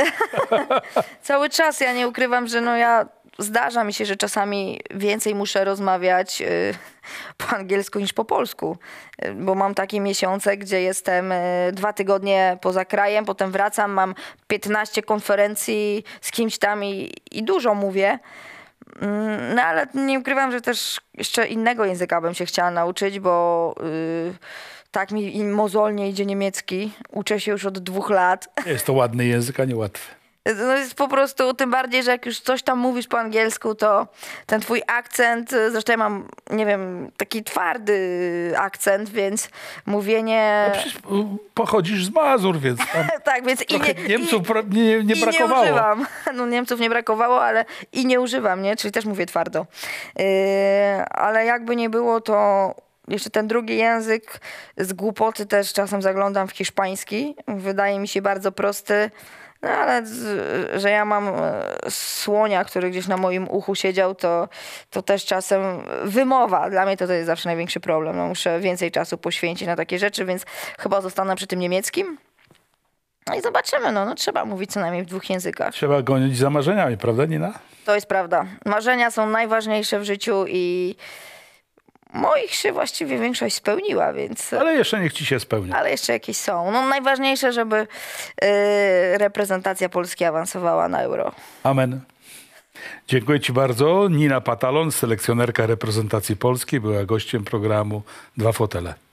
*laughs* Cały czas, ja nie ukrywam, że no ja... Zdarza mi się, że czasami więcej muszę rozmawiać y, *laughs* po angielsku niż po polsku, y, bo mam takie miesiące, gdzie jestem y, dwa tygodnie poza krajem, potem wracam, mam 15 konferencji z kimś tam i, i dużo mówię. Mm, no ale nie ukrywam, że też jeszcze innego języka bym się chciała nauczyć, bo tak mi mozolnie idzie niemiecki. Uczę się już od dwóch lat. Jest to ładny język, a nie łatwy. No jest po prostu, tym bardziej, że jak już coś tam mówisz po angielsku, to ten twój akcent, zresztą ja mam, nie wiem, taki twardy akcent, więc mówienie... No pochodzisz z Mazur, więc *laughs* Tak, więc i nie, Niemców i, nie, nie brakowało. nie używam. *laughs* No Niemców nie brakowało, ale i nie używam, nie? Czyli też mówię twardo. Yy, ale jakby nie było, to jeszcze ten drugi język z głupoty też czasem zaglądam w hiszpański. Wydaje mi się bardzo prosty. No ale że ja mam e, słonia, który gdzieś na moim uchu siedział, to, to też czasem wymowa. Dla mnie to, to jest zawsze największy problem. No, muszę więcej czasu poświęcić na takie rzeczy, więc chyba zostanę przy tym niemieckim. No i zobaczymy, no, no trzeba mówić co najmniej w dwóch językach. Trzeba gonić za marzeniami, prawda Nina? To jest prawda. Marzenia są najważniejsze w życiu i Moich się właściwie większość spełniła, więc. Ale jeszcze niech ci się spełni. Ale jeszcze jakieś są. No najważniejsze, żeby yy, reprezentacja Polski awansowała na euro. Amen. Dziękuję Ci bardzo. Nina Patalon, selekcjonerka reprezentacji Polski, była gościem programu Dwa Fotele.